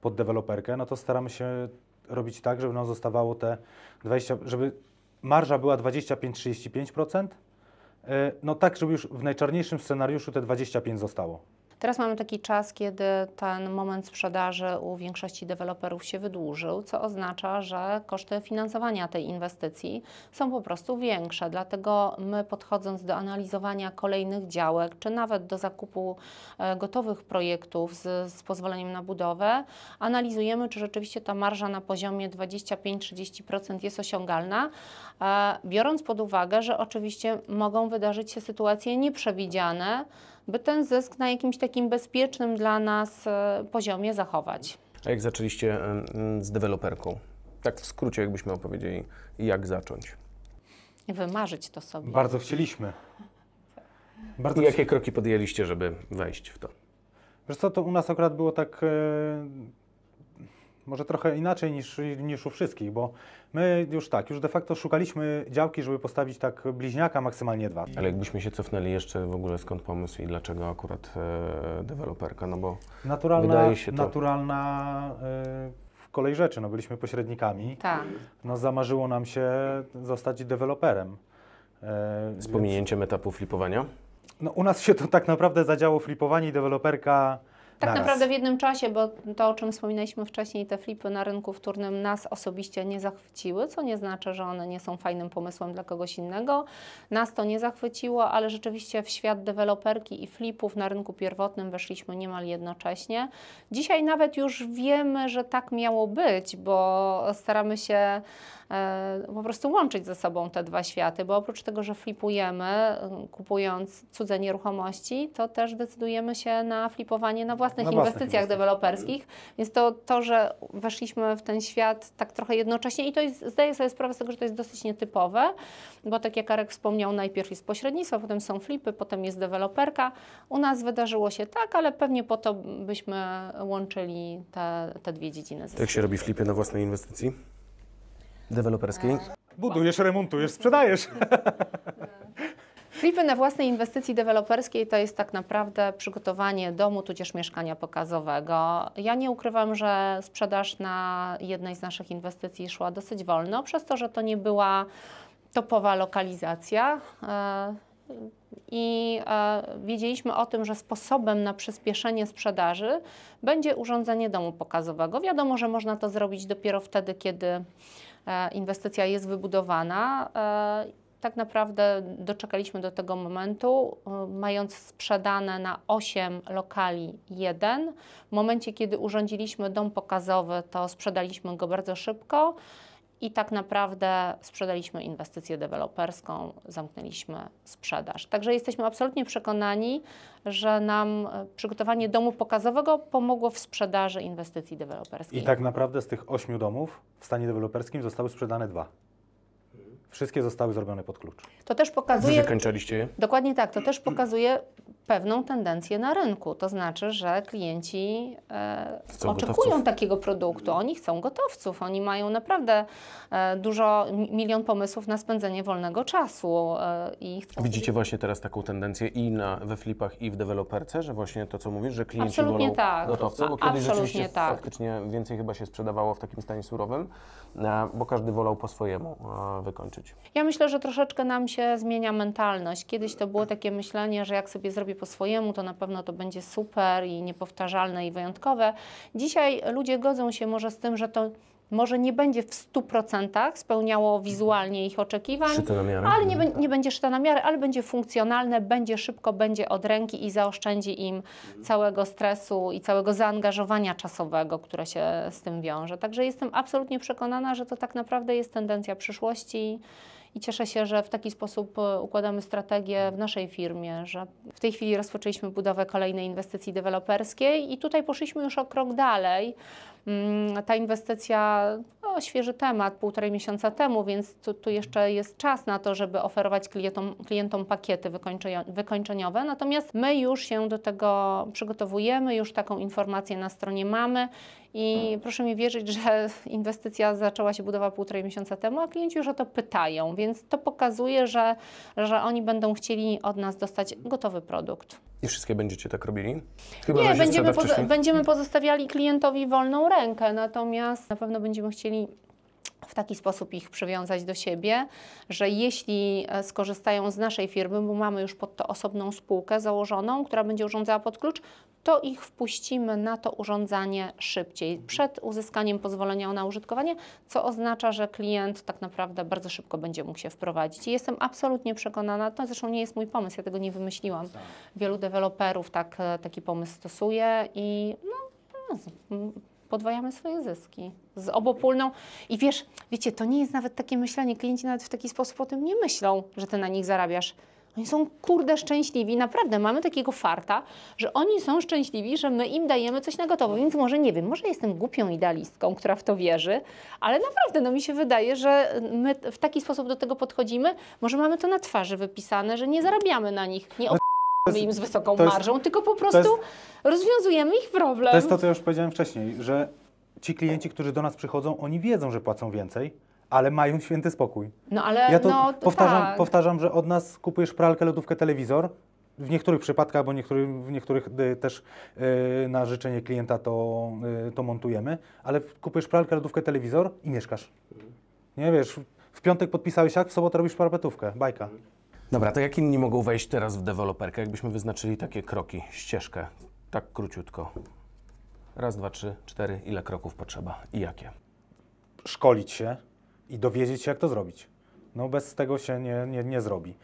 pod deweloperkę, no to staramy się robić tak, żeby nam zostawało te 20, żeby marża była 25-35%. Y, no tak, żeby już w najczarniejszym scenariuszu te 25 zostało. Teraz mamy taki czas, kiedy ten moment sprzedaży u większości deweloperów się wydłużył, co oznacza, że koszty finansowania tej inwestycji są po prostu większe. Dlatego my podchodząc do analizowania kolejnych działek, czy nawet do zakupu e, gotowych projektów z, z pozwoleniem na budowę, analizujemy, czy rzeczywiście ta marża na poziomie 25-30% jest osiągalna, e, biorąc pod uwagę, że oczywiście mogą wydarzyć się sytuacje nieprzewidziane, by ten zysk na jakimś takim bezpiecznym dla nas e, poziomie zachować. A jak zaczęliście e, z deweloperką? Tak w skrócie, jakbyśmy opowiedzieli, jak zacząć? Wymarzyć to sobie. Bardzo chcieliśmy. Bardzo I jakie kroki podjęliście, żeby wejść w to? Wiesz co, to u nas akurat było tak e, może trochę inaczej niż, niż u wszystkich, bo my już tak, już de facto szukaliśmy działki, żeby postawić tak bliźniaka, maksymalnie dwa. Ale jakbyśmy się cofnęli jeszcze w ogóle skąd pomysł i dlaczego akurat e, deweloperka, no bo naturalna, wydaje się to... Naturalna e, w kolej rzeczy, no byliśmy pośrednikami. Tak. No zamarzyło nam się zostać deweloperem. E, Z pominięciem więc... etapu flipowania? No, u nas się to tak naprawdę zadziało flipowanie i deweloperka tak naprawdę w jednym czasie, bo to, o czym wspominaliśmy wcześniej, te flipy na rynku wtórnym nas osobiście nie zachwyciły, co nie znaczy, że one nie są fajnym pomysłem dla kogoś innego. Nas to nie zachwyciło, ale rzeczywiście w świat deweloperki i flipów na rynku pierwotnym weszliśmy niemal jednocześnie. Dzisiaj nawet już wiemy, że tak miało być, bo staramy się E, po prostu łączyć ze sobą te dwa światy, bo oprócz tego, że flipujemy, y, kupując cudze nieruchomości, to też decydujemy się na flipowanie na własnych na inwestycjach własnych deweloperskich. Więc to, to, że weszliśmy w ten świat tak trochę jednocześnie i to jest, zdaję sobie sprawę z tego, że to jest dosyć nietypowe, bo tak jak Arek wspomniał, najpierw jest pośrednictwo, potem są flipy, potem jest deweloperka. U nas wydarzyło się tak, ale pewnie po to byśmy łączyli te, te dwie dziedziny. Jak się robi flipy na własnej inwestycji? deweloperskiej. Budujesz, remontujesz, sprzedajesz. Flipy na własnej inwestycji deweloperskiej to jest tak naprawdę przygotowanie domu tudzież mieszkania pokazowego. Ja nie ukrywam, że sprzedaż na jednej z naszych inwestycji szła dosyć wolno, przez to, że to nie była topowa lokalizacja. E, I e, wiedzieliśmy o tym, że sposobem na przyspieszenie sprzedaży będzie urządzenie domu pokazowego. Wiadomo, że można to zrobić dopiero wtedy, kiedy E, inwestycja jest wybudowana. E, tak naprawdę doczekaliśmy do tego momentu, e, mając sprzedane na 8 lokali jeden. W momencie, kiedy urządziliśmy dom pokazowy, to sprzedaliśmy go bardzo szybko i tak naprawdę sprzedaliśmy inwestycję deweloperską, zamknęliśmy sprzedaż. Także jesteśmy absolutnie przekonani, że nam e, przygotowanie domu pokazowego pomogło w sprzedaży inwestycji deweloperskiej. I tak naprawdę z tych ośmiu domów w stanie deweloperskim zostały sprzedane dwa. Wszystkie zostały zrobione pod klucz. To też pokazuje. Zakończaliście je? Dokładnie tak. To też pokazuje pewną tendencję na rynku. To znaczy, że klienci e, oczekują gotowców. takiego produktu. Oni chcą gotowców. Oni mają naprawdę e, dużo, milion pomysłów na spędzenie wolnego czasu. E, i chcą... Widzicie właśnie teraz taką tendencję i na, we flipach, i w deweloperce, że właśnie to, co mówisz, że klienci Absolutnie wolą tak. Bo kiedyś Absolutnie tak. faktycznie więcej chyba się sprzedawało w takim stanie surowym, e, bo każdy wolał po swojemu e, wykończyć. Ja myślę, że troszeczkę nam się zmienia mentalność. Kiedyś to było takie myślenie, że jak sobie zrobię po swojemu, to na pewno to będzie super i niepowtarzalne i wyjątkowe. Dzisiaj ludzie godzą się może z tym, że to może nie będzie w 100% spełniało wizualnie ich oczekiwań, ale nie, mhm. nie będzie szyte na miarę, ale będzie funkcjonalne, będzie szybko, będzie od ręki i zaoszczędzi im całego stresu i całego zaangażowania czasowego, które się z tym wiąże. Także jestem absolutnie przekonana, że to tak naprawdę jest tendencja przyszłości i cieszę się, że w taki sposób e, układamy strategię w naszej firmie, że w tej chwili rozpoczęliśmy budowę kolejnej inwestycji deweloperskiej i tutaj poszliśmy już o krok dalej. Mm, ta inwestycja no, świeży temat, półtorej miesiąca temu, więc tu, tu, jeszcze jest czas na to, żeby oferować klientom, klientom pakiety wykończeniowe. Natomiast my już się do tego przygotowujemy, już taką informację na stronie mamy i hmm. proszę mi wierzyć, że inwestycja zaczęła się budowa półtorej miesiąca temu, a klienci już o to pytają, więc to pokazuje, że, że oni będą chcieli od nas dostać gotowy produkt. I wszystkie będziecie tak robili? Chyba, Nie, będziemy, poz- będziemy pozostawiali klientowi wolną rękę, natomiast na pewno będziemy chcieli w taki sposób ich przywiązać do siebie, że jeśli e, skorzystają z naszej firmy, bo mamy już pod to osobną spółkę założoną, która będzie urządzała pod klucz, to ich wpuścimy na to urządzanie szybciej, przed uzyskaniem pozwolenia na użytkowanie, co oznacza, że klient tak naprawdę bardzo szybko będzie mógł się wprowadzić. I jestem absolutnie przekonana, to zresztą nie jest mój pomysł, ja tego nie wymyśliłam. Tak. Wielu deweloperów tak, e, taki pomysł stosuje i no, podwajamy swoje zyski z obopólną. I wiesz, wiecie, to nie jest nawet takie myślenie. Klienci nawet w taki sposób o tym nie myślą, że ty na nich zarabiasz. Oni są kurde szczęśliwi, naprawdę mamy takiego farta, że oni są szczęśliwi, że my im dajemy coś na gotowo. Więc może nie wiem, może jestem głupią idealistką, która w to wierzy, ale naprawdę no mi się wydaje, że my w taki sposób do tego podchodzimy. Może mamy to na twarzy wypisane, że nie zarabiamy na nich, nie no im z wysoką jest, marżą, tylko po prostu jest, rozwiązujemy ich problem. To jest to, co ja już powiedziałem wcześniej, że ci klienci, którzy do nas przychodzą, oni wiedzą, że płacą więcej, ale mają święty spokój. No ale ja to, no, to powtarzam, tak. powtarzam, że od nas kupujesz pralkę, lodówkę, telewizor. W niektórych przypadkach, bo niektóry, w niektórych y, też y, na życzenie klienta to, y, to montujemy, ale kupujesz pralkę, lodówkę, telewizor i mieszkasz. Nie wiesz, w piątek podpisałeś akt, w sobotę robisz parapetówkę, bajka. Dobra, to jak inni mogą wejść teraz w deweloperkę, jakbyśmy wyznaczyli takie kroki, ścieżkę, tak króciutko. Raz, dwa, trzy, cztery, ile kroków potrzeba i jakie? Szkolić się i dowiedzieć się, jak to zrobić. No bez tego się nie, nie, nie zrobi.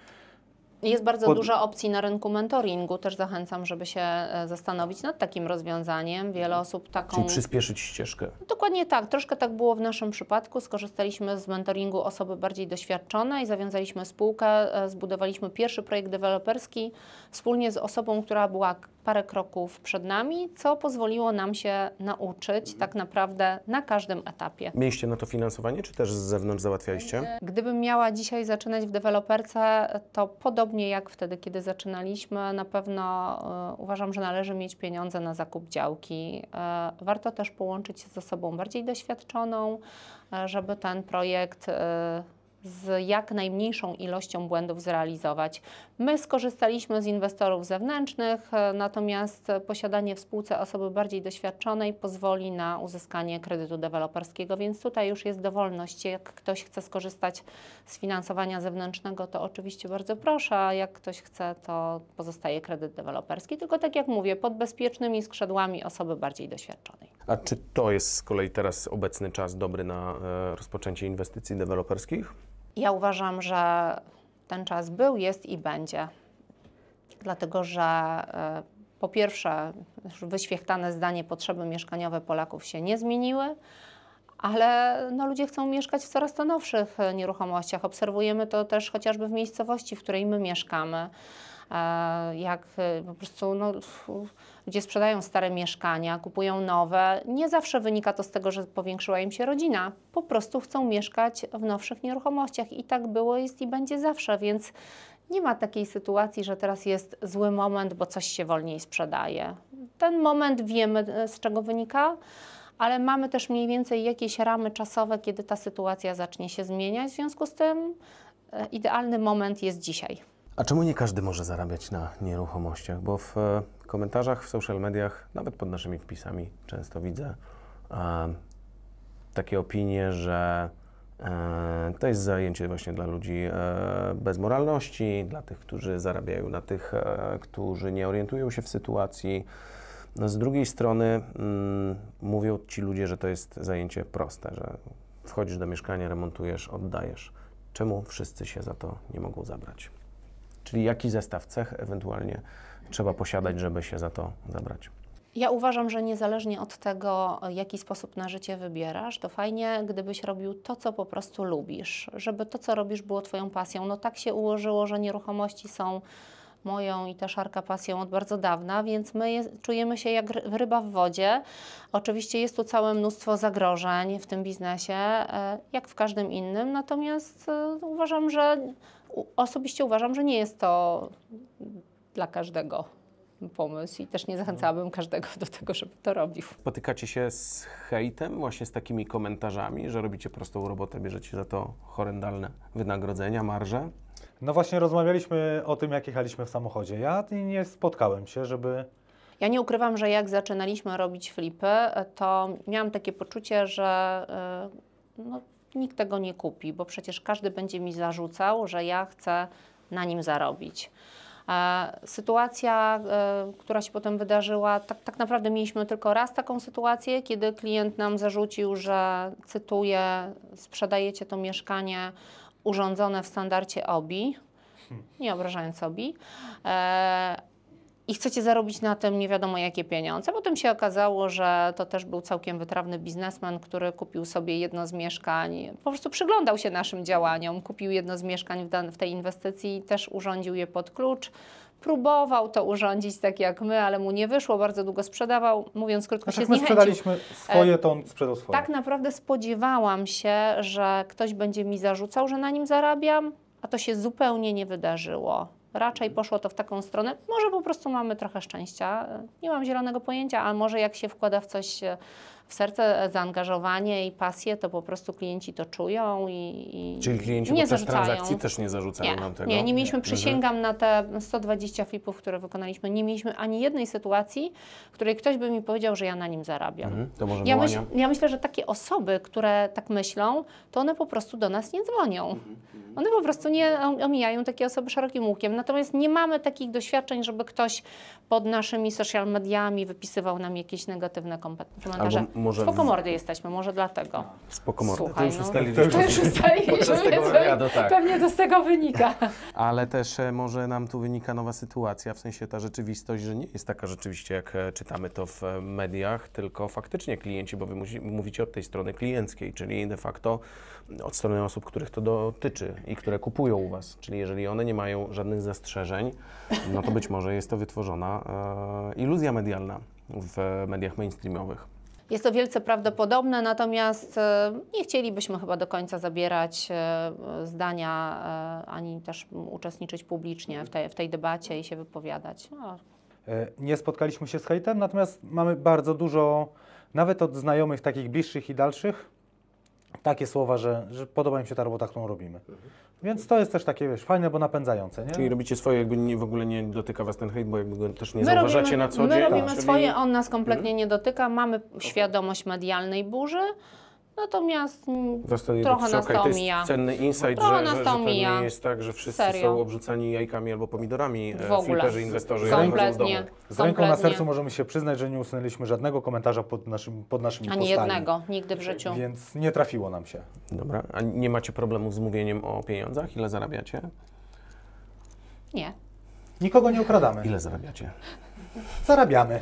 Jest bardzo pod... dużo opcji na rynku mentoringu. Też zachęcam, żeby się e, zastanowić nad takim rozwiązaniem. Wiele mhm. osób taką. Czyli przyspieszyć ścieżkę. No, dokładnie tak. Troszkę tak było w naszym przypadku. Skorzystaliśmy z mentoringu osoby bardziej doświadczonej, zawiązaliśmy spółkę, e, zbudowaliśmy pierwszy projekt deweloperski wspólnie z osobą, która była parę kroków przed nami, co pozwoliło nam się nauczyć mhm. tak naprawdę na każdym etapie. Mieliście na to finansowanie, czy też z zewnątrz załatwialiście? Gdybym miała dzisiaj zaczynać w deweloperce, to podobnie podobnie jak wtedy, kiedy zaczynaliśmy, na pewno e, uważam, że należy mieć pieniądze na zakup działki. E, warto też połączyć się z osobą bardziej doświadczoną, e, żeby ten projekt z jak najmniejszą ilością błędów zrealizować. My skorzystaliśmy z inwestorów zewnętrznych, e, natomiast posiadanie w spółce osoby bardziej doświadczonej pozwoli na uzyskanie kredytu deweloperskiego, więc tutaj już jest dowolność. Jak ktoś chce skorzystać z finansowania zewnętrznego, to oczywiście bardzo proszę, a jak ktoś chce, to pozostaje kredyt deweloperski. Tylko tak jak mówię, pod bezpiecznymi skrzydłami osoby bardziej doświadczonej. A czy to jest z kolei teraz obecny czas dobry na e, rozpoczęcie inwestycji deweloperskich? Ja uważam, że ten czas był, jest i będzie. Dlatego, że e, po pierwsze, wyświechtane zdanie potrzeby mieszkaniowe Polaków się nie zmieniły, ale no, ludzie chcą mieszkać w coraz to nowszych e, nieruchomościach. Obserwujemy to też chociażby w miejscowości, w której my mieszkamy. E, jak e, po prostu no, ludzie sprzedają stare mieszkania, kupują nowe. Nie zawsze wynika to z tego, że powiększyła im się rodzina. Po prostu chcą mieszkać w nowszych nieruchomościach i tak było, jest i będzie zawsze, więc nie ma takiej sytuacji, że teraz jest zły moment, bo coś się wolniej sprzedaje. Ten moment wiemy, e, z czego wynika ale mamy też mniej więcej jakieś ramy czasowe, kiedy ta sytuacja zacznie się zmieniać. W związku z tym idealny moment jest dzisiaj. A czemu nie każdy może zarabiać na nieruchomościach? Bo w e, komentarzach, w social mediach, nawet pod naszymi wpisami często widzę e, takie opinie, że e, to jest zajęcie właśnie dla ludzi e, bez moralności, dla tych, którzy zarabiają, dla tych, e, którzy nie orientują się w sytuacji. No, z drugiej strony mm, mówią ci ludzie, że to jest zajęcie proste, że wchodzisz do mieszkania, remontujesz, oddajesz. Czemu wszyscy się za to nie mogą zabrać? Czyli jaki zestaw cech ewentualnie trzeba posiadać, żeby się za to zabrać? Ja uważam, że niezależnie od tego, jaki sposób na życie wybierasz, to fajnie, gdybyś robił to, co po prostu lubisz, żeby to, co robisz, było Twoją pasją. No tak się ułożyło, że nieruchomości są moją i ta szarka pasją od bardzo dawna, więc my czujemy się jak ryba w wodzie. Oczywiście jest tu całe mnóstwo zagrożeń w tym biznesie, e, jak w każdym innym, natomiast e, uważam, że osobiście uważam, że nie jest to dla każdego pomysł i też nie zachęcałabym każdego do tego, żeby to robił. Spotykacie się z hejtem, właśnie z takimi komentarzami, że robicie prostą robotę, bierzecie za to horrendalne wynagrodzenia, marże? No właśnie rozmawialiśmy o tym, jak jechaliśmy w samochodzie. Ja nie spotkałem się, żeby... Ja nie ukrywam, że jak zaczynaliśmy robić flipy, to miałam takie poczucie, że y, no, nikt tego nie kupi, bo przecież każdy będzie mi zarzucał, że ja chcę na nim zarobić. E, sytuacja, e, która się potem wydarzyła, tak, tak, naprawdę mieliśmy tylko raz taką sytuację, kiedy klient nam zarzucił, że cytuję, sprzedajecie to mieszkanie urządzone w standardzie OBI, hmm. nie obrażając OBI, e, i chcecie zarobić na tym nie wiadomo jakie pieniądze. Potem się okazało, że to też był całkiem wytrawny biznesmen, który kupił sobie jedno z mieszkań, po prostu przyglądał się naszym działaniom, kupił jedno z mieszkań w tej inwestycji i też urządził je pod klucz próbował to urządzić tak jak my, ale mu nie wyszło, bardzo długo sprzedawał, mówiąc krótko znaczy, się my sprzedaliśmy swoje, e, to on sprzedał swoje. Tak naprawdę spodziewałam się, że ktoś będzie mi zarzucał, że na nim zarabiam, a to się zupełnie nie wydarzyło. Raczej poszło to w taką stronę. Może po prostu mamy trochę szczęścia. Nie mam zielonego pojęcia, a może jak się wkłada w coś e, w serce e, zaangażowanie i pasję, to po prostu klienci to czują i, i Czyli klienci nie zarzucają. transakcji też nie zarzucają nie, nam tego? Nie, nie mieliśmy, mhm. przysięgam na te 120 flipów, które wykonaliśmy, nie mieliśmy ani jednej sytuacji, w której ktoś by mi powiedział, że ja na nim zarabiam. Mhm, to może ja, myśl, ja myślę, że takie osoby, które tak myślą, to one po prostu do nas nie dzwonią. Mhm, mhm. one po prostu nie omijają takie osoby szerokim łukiem. Natomiast nie mamy takich doświadczeń, żeby ktoś pod naszymi social mediami wypisywał nam jakieś negatywne komentarze. Albo może... Spokomordy jesteśmy, może dlatego. Spokomordy. Słuchaj, to już no. ustaliliśmy. to już ustaliliśmy, więc wywiadu, tak. pewnie to z tego wynika. Ale też e, może nam tu wynika nowa sytuacja, w sensie ta rzeczywistość, że nie jest taka rzeczywiście, jak e, czytamy to w e, mediach, tylko faktycznie klienci, bo wy mówicie od tej strony klienckiej, czyli de facto od strony osób, których to dotyczy i które kupują u Was. Czyli jeżeli one nie mają żadnych zastrzeżeń, no to być może jest to wytworzona e, iluzja medialna w mediach mainstreamowych. Jest to wielce prawdopodobne, natomiast e, nie chcielibyśmy chyba do końca zabierać e, zdania e, ani też uczestniczyć publicznie w tej, w tej debacie i się wypowiadać. No. Nie spotkaliśmy się z hejtem, natomiast mamy bardzo dużo, nawet od znajomych takich bliższych i dalszych, takie słowa, że, że podoba im się ta robota, którą robimy. Mhm. Więc to jest też takie, wiesz, fajne, bo napędzające, nie? Czyli robicie swoje, jakby nie, w ogóle nie dotyka Was ten hejt, bo jakby go też nie my zauważacie robimy, na co dzień. My robimy tak. swoje, on nas kompletnie mhm. nie dotyka. Mamy świadomość medialnej burzy. Natomiast Zostanie trochę nas to, to omija. Jest cenny insight, trochę że, nas że, to omija. nie jest tak, że wszyscy Serio. są obrzucani jajkami albo pomidorami e, w ogóle. fliperzy, inwestorzy. Kompletnie. Z ręką na sercu możemy się przyznać, że nie usunęliśmy żadnego komentarza pod, naszym, pod naszymi Ani postami. Ani jednego, nigdy w życiu. Więc nie trafiło nam się. Dobra, a nie macie problemu z mówieniem o pieniądzach? Ile zarabiacie? Nie. Nikogo nie ukradamy. Ile zarabiacie? Zarabiamy.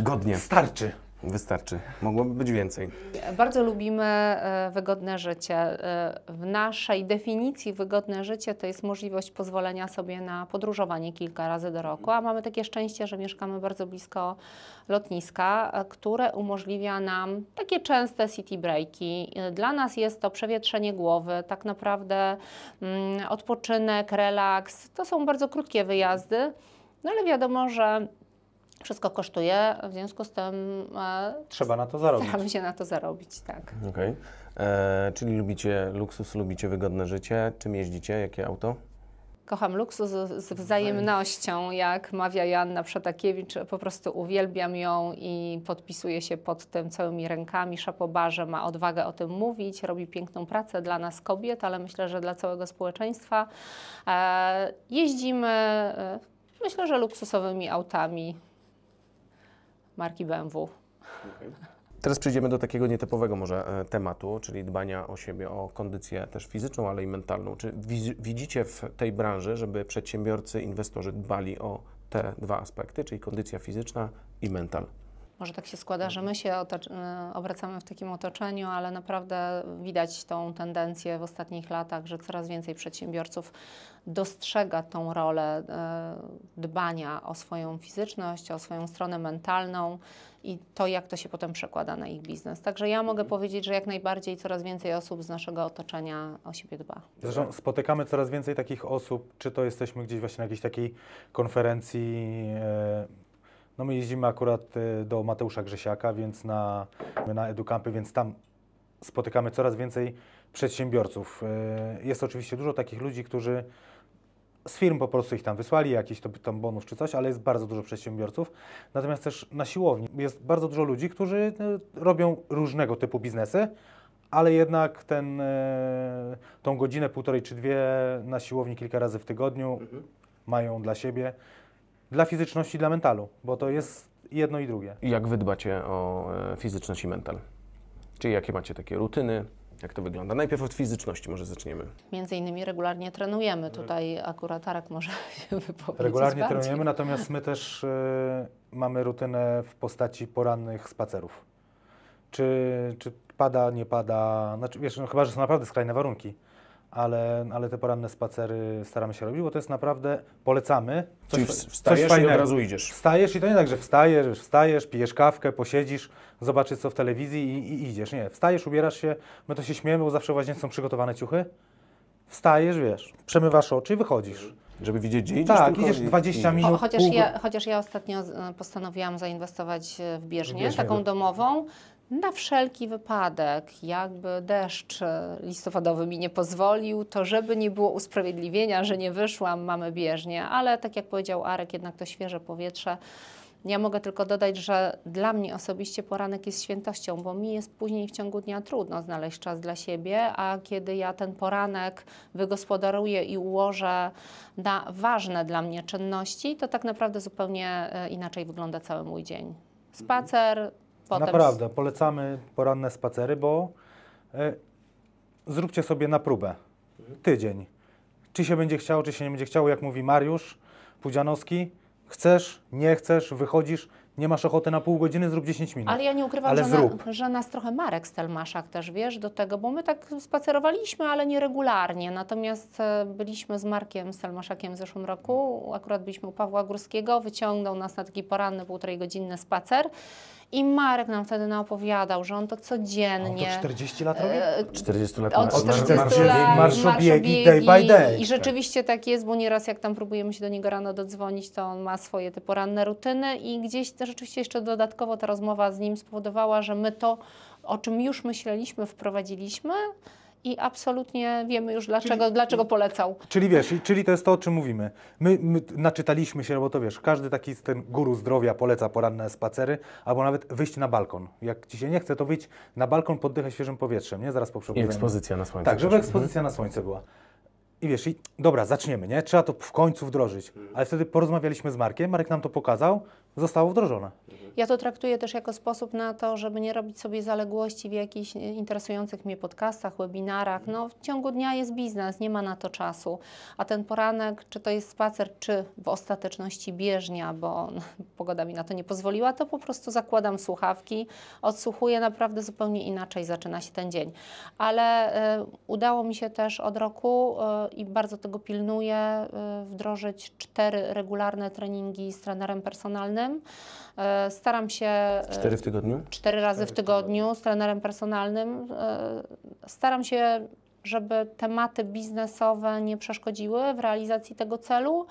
Godnie. Starczy. Wystarczy. Mogłoby być więcej. Bardzo lubimy e, wygodne życie. E, w naszej definicji wygodne życie to jest możliwość pozwolenia sobie na podróżowanie kilka razy do roku, a mamy takie szczęście, że mieszkamy bardzo blisko lotniska, e, które umożliwia nam takie częste city breaki. Dla nas jest to przewietrzenie głowy, tak naprawdę mm, odpoczynek, relaks. To są bardzo krótkie wyjazdy, no ale wiadomo, że wszystko kosztuje, w związku z tym e, trzeba na to zarobić. Trzeba się na to zarobić, tak. Okay. E, czyli lubicie luksus, lubicie wygodne życie. Czym jeździcie? Jakie auto? Kocham luksus z, wzajemnością, jak mawia Joanna Przetakiewicz. Po prostu uwielbiam ją i podpisuję się pod tym całymi rękami. Szapobarze ma odwagę o tym mówić, robi piękną pracę dla nas kobiet, ale myślę, że dla całego społeczeństwa. E, jeździmy, e, myślę, że luksusowymi autami marki BMW. Okay. Teraz przejdziemy do takiego nietypowego może e, tematu, czyli dbania o siebie, o kondycję też fizyczną, ale i mentalną. Czy widzicie w tej branży, żeby przedsiębiorcy, inwestorzy dbali o te dwa aspekty, czyli kondycja fizyczna i mental? Może tak się składa, że my mhm. się y, obracamy w takim otoczeniu, ale naprawdę widać tą tendencję w ostatnich latach, że coraz więcej przedsiębiorców dostrzega tą rolę y, dbania o swoją fizyczność, o swoją stronę mentalną i to, jak to się potem przekłada na ich biznes. Także ja mogę mhm. powiedzieć, że jak najbardziej coraz więcej osób z naszego otoczenia o siebie dba. Zresztą spotykamy coraz więcej takich osób, czy to jesteśmy gdzieś właśnie na jakiejś takiej konferencji. E, no my jeździmy akurat e, do Mateusza Grzesiaka, więc na, na edukampy, więc tam spotykamy coraz więcej przedsiębiorców. E, jest oczywiście dużo takich ludzi, którzy z firm po prostu ich tam wysłali, jakiś to, tam bonus czy coś, ale jest bardzo dużo przedsiębiorców. Natomiast też na siłowni jest bardzo dużo ludzi, którzy e, robią różnego typu biznesy, ale jednak ten, tą godzinę, półtorej czy dwie na siłowni kilka razy w tygodniu mhm. mają dla siebie. Dla fizyczności, dla mentalu, bo to jest jedno i drugie. I jak wy dbacie o e, fizyczność i mental? Czyli jakie macie takie rutyny? Jak to wygląda? Najpierw od fizyczności może zaczniemy. Między innymi regularnie trenujemy. Tutaj akurat Tarek może się wypowiedzieć. Regularnie bardziej. trenujemy, natomiast my też y, mamy rutynę w postaci porannych spacerów. Czy, czy pada, nie pada, znaczy, wiesz, no, chyba, że są naprawdę skrajne warunki ale, ale te poranne spacery staramy się robić, bo to jest naprawdę, polecamy. Coś, Czyli wstajesz coś fajnego. i od razu idziesz. Wstajesz i to nie tak, że wstajesz, wstajesz, pijesz kawkę, posiedzisz, zobaczysz co w telewizji i, i idziesz. Nie, wstajesz, ubierasz się, my to się śmiemy, bo zawsze w są przygotowane ciuchy. Wstajesz, wiesz, przemywasz oczy i wychodzisz. Żeby widzieć gdzie idziesz? Tak, idziesz 20 i... minut. chociaż, pół... ja, chociaż ja ostatnio postanowiłam zainwestować w bieżnię, w bieżnię taką do... Tak. domową, na wszelki wypadek, jakby deszcz e, listopadowy mi nie pozwolił, to żeby nie było usprawiedliwienia, że nie wyszłam, mamy bieżnie, ale tak jak powiedział Arek, jednak to świeże powietrze. Ja mogę tylko dodać, że dla mnie osobiście poranek jest świętością, bo mi jest później w ciągu dnia trudno znaleźć czas dla siebie, a kiedy ja ten poranek wygospodaruję i ułożę na ważne dla mnie czynności, to tak naprawdę zupełnie e, inaczej wygląda cały mój dzień. Spacer, Potem... Naprawdę, polecamy poranne spacery, bo y, zróbcie sobie na próbę tydzień. Czy się będzie chciało, czy się nie będzie chciało, jak mówi Mariusz Pudzianowski. Chcesz, nie chcesz, wychodzisz, nie masz ochoty na pół godziny, zrób 10 minut. Ale ja nie ukrywam, że, na, że, nas trochę Marek Stelmaszak też, wiesz, do tego, bo my tak spacerowaliśmy, ale nieregularnie. Natomiast e, byliśmy z Markiem Stelmaszakiem w zeszłym roku, akurat byliśmy u Pawła Górskiego, wyciągnął nas na taki poranny, półtorej godzinny spacer i Marek nam wtedy naopowiadał, że on to codziennie. No, to 40 lat robi? 40 e, lat. Od 40 lat marszobiegi, day by day. I rzeczywiście tak. tak jest, bo nieraz jak tam próbujemy się do niego rano dodzwonić, to on ma swoje te poranne rutyny i gdzieś to rzeczywiście jeszcze dodatkowo ta rozmowa z nim spowodowała, że my to, o czym już myśleliśmy, wprowadziliśmy i absolutnie wiemy już dlaczego, czyli, dlaczego polecał. Czyli wiesz, czyli to jest to, o czym mówimy. My, my naczytaliśmy się, bo to wiesz, każdy taki z ten guru zdrowia poleca poranne spacery, albo nawet wyjść na balkon. Jak ci się nie chce, to wyjść na balkon, poddychać świeżym powietrzem, nie? Zaraz po I ekspozycja na słońce. Tak, żeby ekspozycja na słońce była. I wiesz, i dobra, zaczniemy, nie? Trzeba to w końcu wdrożyć. Ale wtedy porozmawialiśmy z Markiem, Marek nam to pokazał, zostało wdrożone. Ja to traktuję też jako sposób na to, żeby nie robić sobie zaległości w jakichś e, interesujących mnie podcastach, webinarach. No, w ciągu dnia jest biznes, nie ma na to czasu. A ten poranek, czy to jest spacer, czy w ostateczności bieżnia, bo no, pogoda mi na to nie pozwoliła, to po prostu zakładam słuchawki, odsłuchuję naprawdę zupełnie inaczej, zaczyna się ten dzień. Ale y, udało mi się też od roku y, i bardzo tego pilnuję, y, wdrożyć cztery regularne treningi z trenerem personalnym. E, staram się. E, cztery w tygodniu? Cztery razy w tygodniu z trenerem personalnym. E, staram się, żeby tematy biznesowe nie przeszkodziły w realizacji tego celu.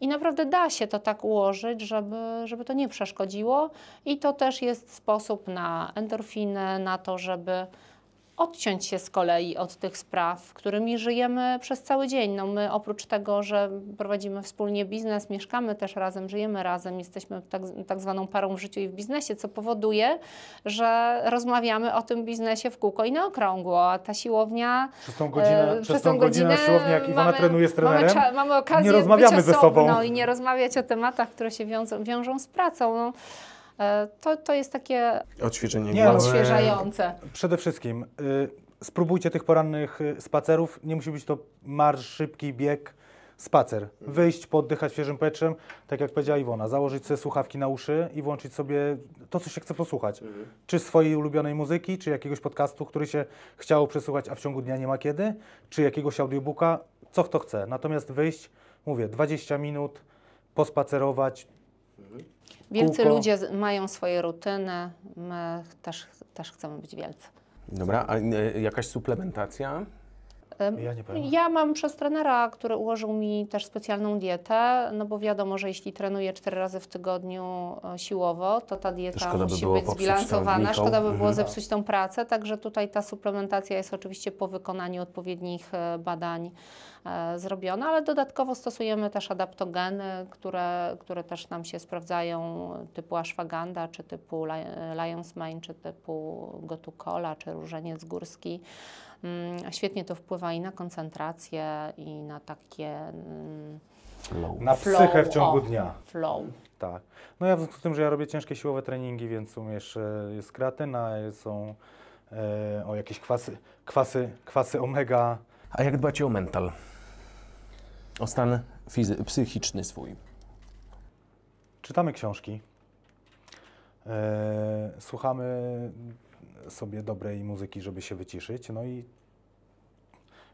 I naprawdę da się to tak ułożyć, żeby, żeby to nie przeszkodziło. I to też jest sposób na endorfiny, na to, żeby odciąć się z kolei od tych spraw, którymi żyjemy przez cały dzień. No my oprócz tego, że prowadzimy wspólnie biznes, mieszkamy też razem, żyjemy razem, jesteśmy tak, tak zwaną parą w życiu i w biznesie, co powoduje, że rozmawiamy o tym biznesie w kółko i na okrągło, a ta siłownia... Przez tą godzinę, e, przez tą godzinę, siłownia, jak Iwona mamy, trenuje z trenerem, mamy, mamy okazję nie rozmawiamy być ze sobą. i nie rozmawiać o tematach, które się wiążą, wiążą z pracą. No. E, to, to jest takie Odświeżenie Nie, odświeżające. Przede wszystkim y, spróbujcie tych porannych y, spacerów. Nie musi być to marsz, szybki bieg, spacer. Wyjść, poddychać świeżym powietrzem, tak jak powiedziała Iwona, założyć sobie słuchawki na uszy i włączyć sobie to, co się chce posłuchać. Mhm. Czy swojej ulubionej muzyki, czy jakiegoś podcastu, który się chciało przesłuchać, a w ciągu dnia nie ma kiedy, czy jakiegoś audiobooka, co kto chce. Natomiast wyjść, mówię, 20 minut, pospacerować, mhm. Wielcy kółko. ludzie mają swoje rutyny, my też, też chcemy być wielcy. Dobra, a e, jakaś suplementacja? Ja, nie ja mam przez trenera, który ułożył mi też specjalną dietę, no bo wiadomo, że jeśli trenuję cztery razy w tygodniu e, siłowo, to ta dieta Szkoda musi by być zbilansowana. Szkoda by było mhm. zepsuć tą pracę, także tutaj ta suplementacja jest oczywiście po wykonaniu odpowiednich e, badań e, zrobiona, ale dodatkowo stosujemy też adaptogeny, które, które też nam się sprawdzają, typu ashwagandha, czy typu lion's mane, czy typu gotukola, czy różeniec górski. Mm, świetnie to wpływa i na koncentrację, i na takie. Mm, flow. Na psychę w ciągu dnia. Flow. Tak. No ja w związku z tym, że ja robię ciężkie siłowe treningi, więc umiesz, jest kreatyna, są e, o jakieś kwasy, kwasy, kwasy omega. A jak dbacie o mental? O stan psychiczny swój? Czytamy książki, e, słuchamy sobie dobrej muzyki, żeby się wyciszyć. No i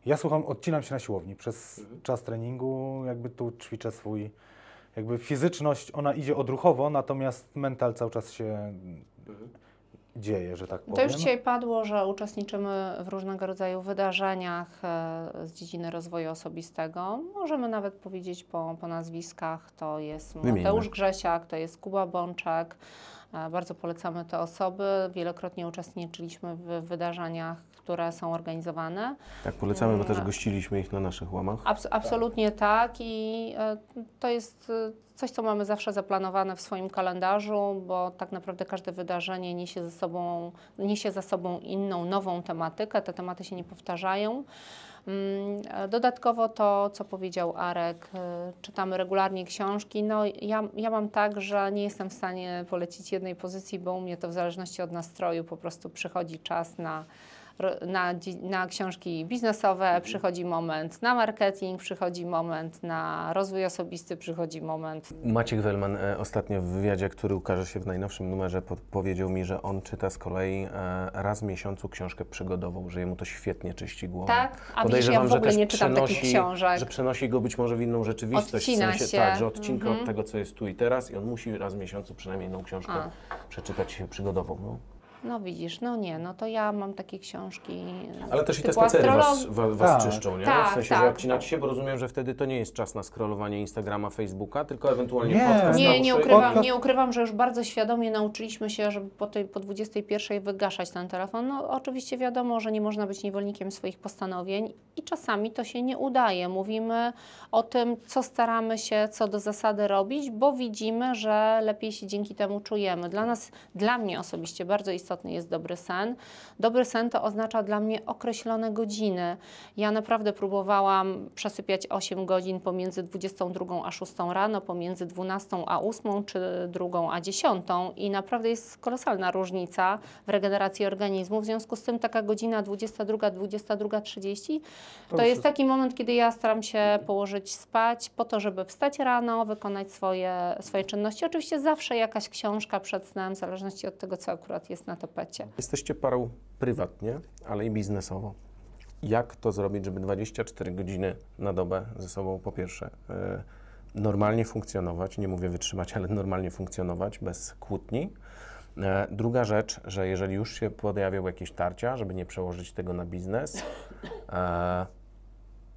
ja słucham, odcinam się na siłowni. Przez mhm. czas treningu jakby tu ćwiczę swój, jakby fizyczność, ona idzie odruchowo, natomiast mental cały czas się mhm. dzieje, że tak powiem. To już dzisiaj padło, że uczestniczymy w różnego rodzaju wydarzeniach e, z dziedziny rozwoju osobistego. Możemy nawet powiedzieć po, po nazwiskach, to jest Mateusz Grzesiak, to jest Kuba Bączek, E, bardzo polecamy te osoby. Wielokrotnie uczestniczyliśmy w wydarzeniach, które są organizowane. Tak, polecamy, bo też e, gościliśmy ich na naszych łamach. Abs absolutnie tak. tak i e, to jest coś, co mamy zawsze zaplanowane w swoim kalendarzu, bo tak naprawdę każde wydarzenie niesie ze sobą, niesie za sobą inną, nową tematykę. Te tematy się nie powtarzają. Mm, dodatkowo to, co powiedział Arek, y, czytamy regularnie książki. No, ja, ja mam tak, że nie jestem w stanie polecić jednej pozycji, bo u mnie to w zależności od nastroju po prostu przychodzi czas na na, na książki biznesowe, mhm. przychodzi moment na marketing, przychodzi moment na rozwój osobisty, przychodzi moment. Maciek Welman e, ostatnio w wywiadzie, który ukaże się w najnowszym numerze, powiedział mi, że on czyta z kolei e, raz w miesiącu książkę przygodową, że jemu to świetnie czyści głowę. Tak, a Podejrzewam, ja w ogóle że nie czytam takich książek. Że przenosi go być może w inną rzeczywistość. Odcina w sensie, się. Tak, że odcinka mm -hmm. od mhm. tego, co jest tu i teraz i on musi raz w miesiącu przynajmniej jedną książkę a. przeczytać przygodową. No. No widzisz, no nie, no to ja mam takie książki. Ale też i te spacery was, was, was tak. czyszczą, nie? Tak, w sensie, tak, że odcinacie się, bo rozumiem, że wtedy to nie jest czas na scrollowanie Instagrama, Facebooka, tylko ewentualnie nie. podcast. Nie, nie ukrywam, nie ukrywam, że już bardzo świadomie nauczyliśmy się, żeby po, tej, po 21 wygaszać ten telefon. No oczywiście wiadomo, że nie można być niewolnikiem swoich postanowień i czasami to się nie udaje. Mówimy o tym, co staramy się co do zasady robić, bo widzimy, że lepiej się dzięki temu czujemy. Dla nas, dla mnie osobiście bardzo istotne istotny jest dobry sen. Dobry sen to oznacza dla mnie określone godziny. Ja naprawdę próbowałam przesypiać 8 godzin pomiędzy 22 a 6 rano, pomiędzy 12 a 8 czy 2 a 10 i naprawdę jest kolosalna różnica w regeneracji organizmu. W związku z tym taka godzina 22, 22.30 to, to jest taki moment, kiedy ja staram się położyć spać po to, żeby wstać rano, wykonać swoje, swoje czynności. Oczywiście zawsze jakaś książka przed snem, w zależności od tego, co akurat jest na tapecie. Jesteście parą prywatnie, ale i biznesowo. Jak to zrobić, żeby 24 godziny na dobę ze sobą po pierwsze e, normalnie funkcjonować, nie mówię wytrzymać, ale normalnie funkcjonować bez kłótni. E, druga rzecz, że jeżeli już się pojawią jakieś tarcia, żeby nie przełożyć tego na biznes, e,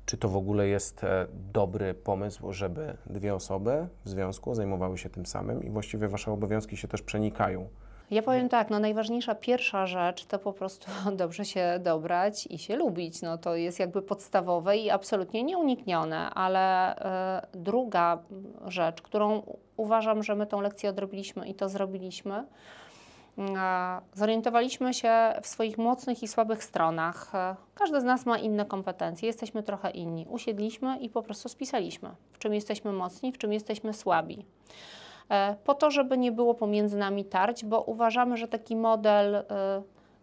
czy to w ogóle jest dobry pomysł, żeby dwie osoby w związku zajmowały się tym samym i właściwie wasze obowiązki się też przenikają? Ja powiem tak, no najważniejsza pierwsza rzecz to po prostu dobrze się dobrać i się lubić. No to jest jakby podstawowe i absolutnie nieuniknione, ale y, druga rzecz, którą uważam, że my tą lekcję odrobiliśmy i to zrobiliśmy, e, Zorientowaliśmy się w swoich mocnych i słabych stronach. Każdy z nas ma inne kompetencje, jesteśmy trochę inni. Usiedliśmy i po prostu spisaliśmy, w czym jesteśmy mocni, w czym jesteśmy słabi. E, po to, żeby nie było pomiędzy nami tarć, bo uważamy, że taki model e,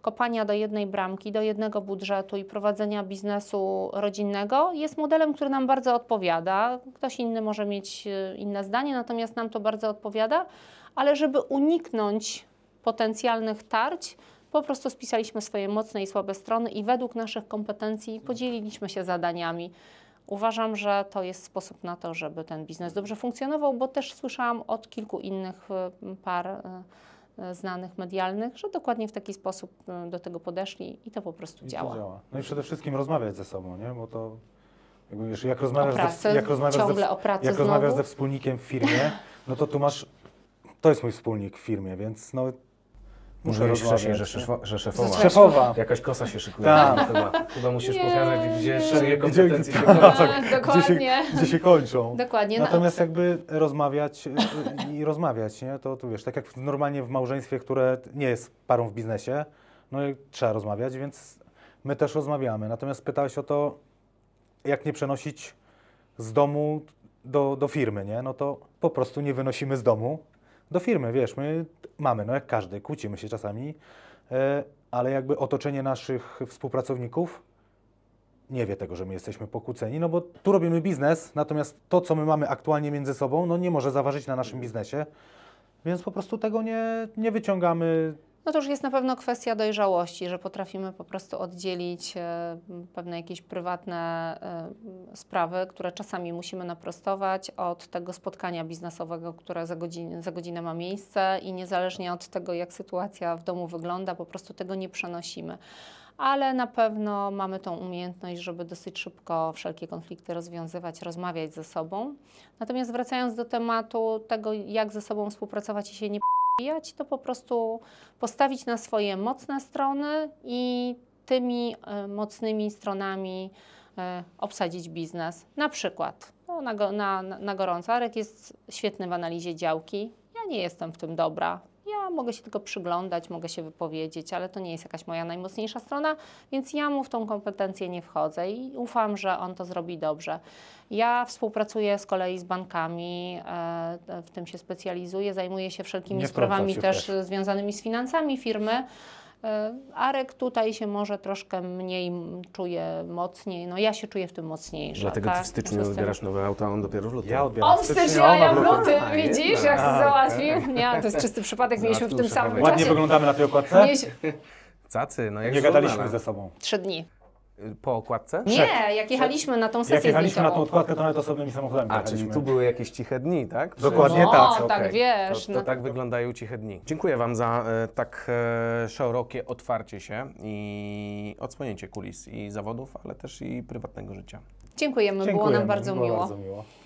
kopania do jednej bramki, do jednego budżetu i prowadzenia biznesu rodzinnego jest modelem, który nam bardzo odpowiada. Ktoś inny może mieć e, inne zdanie, natomiast nam to bardzo odpowiada, ale żeby uniknąć potencjalnych tarć, po prostu spisaliśmy swoje mocne i słabe strony i według naszych kompetencji podzieliliśmy się zadaniami. Uważam, że to jest sposób na to, żeby ten biznes dobrze funkcjonował, bo też słyszałam od kilku innych y, par y, y, znanych medialnych, że dokładnie w taki sposób do tego podeszli i to po prostu I działa. działa. No i przede wszystkim rozmawiać ze sobą, nie? bo to jakby wiesz, jak rozmawiasz, ze, jak rozmawiasz, ze, jak rozmawiasz ze wspólnikiem w firmie, no to tu masz, to jest mój wspólnik w firmie, więc no Muszę Mówiłeś wcześniej, że, szefo, że szefowa. szefowa. Jakaś kosa się szykuje. Tak. Chyba, chyba musisz nie. pokazać, gdzie czyje kompetencje się kończą. Tak, dokładnie. Gdzie się, gdzie się kończą. Dokładnie. No Natomiast no. jakby rozmawiać y, y, i rozmawiać, nie? To, tu wiesz, tak jak normalnie w małżeństwie, które nie jest parą w biznesie, no trzeba rozmawiać, więc my też rozmawiamy. Natomiast pytałeś o to, jak nie przenosić z domu do, do firmy, nie? No to po prostu nie wynosimy z domu do firmy, wiesz, my mamy, no jak każdy, kłócimy się czasami, e, ale jakby otoczenie naszych współpracowników nie wie tego, że my jesteśmy pokłóceni, no bo tu robimy biznes, natomiast to, co my mamy aktualnie między sobą, no nie może zaważyć na naszym biznesie, więc po prostu tego nie, nie wyciągamy no to już jest na pewno kwestia dojrzałości, że potrafimy po prostu oddzielić e, pewne jakieś prywatne e, sprawy, które czasami musimy naprostować od tego spotkania biznesowego, które za, godzinę, za godzinę ma miejsce i niezależnie od tego, jak sytuacja w domu wygląda, po prostu tego nie przenosimy ale na pewno mamy tą umiejętność, żeby dosyć szybko wszelkie konflikty rozwiązywać, rozmawiać ze sobą. Natomiast wracając do tematu tego, jak ze sobą współpracować i się nie rozwijać, to po prostu postawić na swoje mocne strony i tymi e, mocnymi stronami e, obsadzić biznes. Na przykład no, na, na, na gorąco, Arek jest świetny w analizie działki. Ja nie jestem w tym dobra, ja mogę się tylko przyglądać, mogę się wypowiedzieć, ale to nie jest jakaś moja najmocniejsza strona, więc ja mu w tą kompetencję nie wchodzę i ufam, że on to zrobi dobrze. Ja współpracuję z kolei z bankami, e, w tym się specjalizuję, zajmuję się wszelkimi nie sprawami też, też związanymi z finansami firmy. E, Arek tutaj się może troszkę mniej czuje mocniej, no ja się czuję w tym mocniejsza. Dlatego tak? ty w styczniu odbierasz nowe auto, a on dopiero w lutym. Ja odbieram on w styczniu, a ja w lutym. Widzisz, jak się załatwił? Nie, to jest czysty przypadek, mieliśmy w tym samym czasie. Ładnie wyglądamy na tej okładce? Cacy, no jak Nie gadaliśmy ze sobą. Trzy dni. Y, po okładce? Nie, jak jechaliśmy na tą sesję Jak jechaliśmy na tą okładkę, to nawet osobnymi samochodami A, czyli tu były jakieś ciche dni, tak? Przy... Dokładnie no, tak. tak wiesz. To, to no. tak wyglądają ciche dni. Dziękuję Wam za e, tak e, szerokie otwarcie się i odsłonięcie kulis i zawodów, ale też i prywatnego życia. Dziękujemy, Dziękujemy. było nam bardzo, było miło. bardzo miło.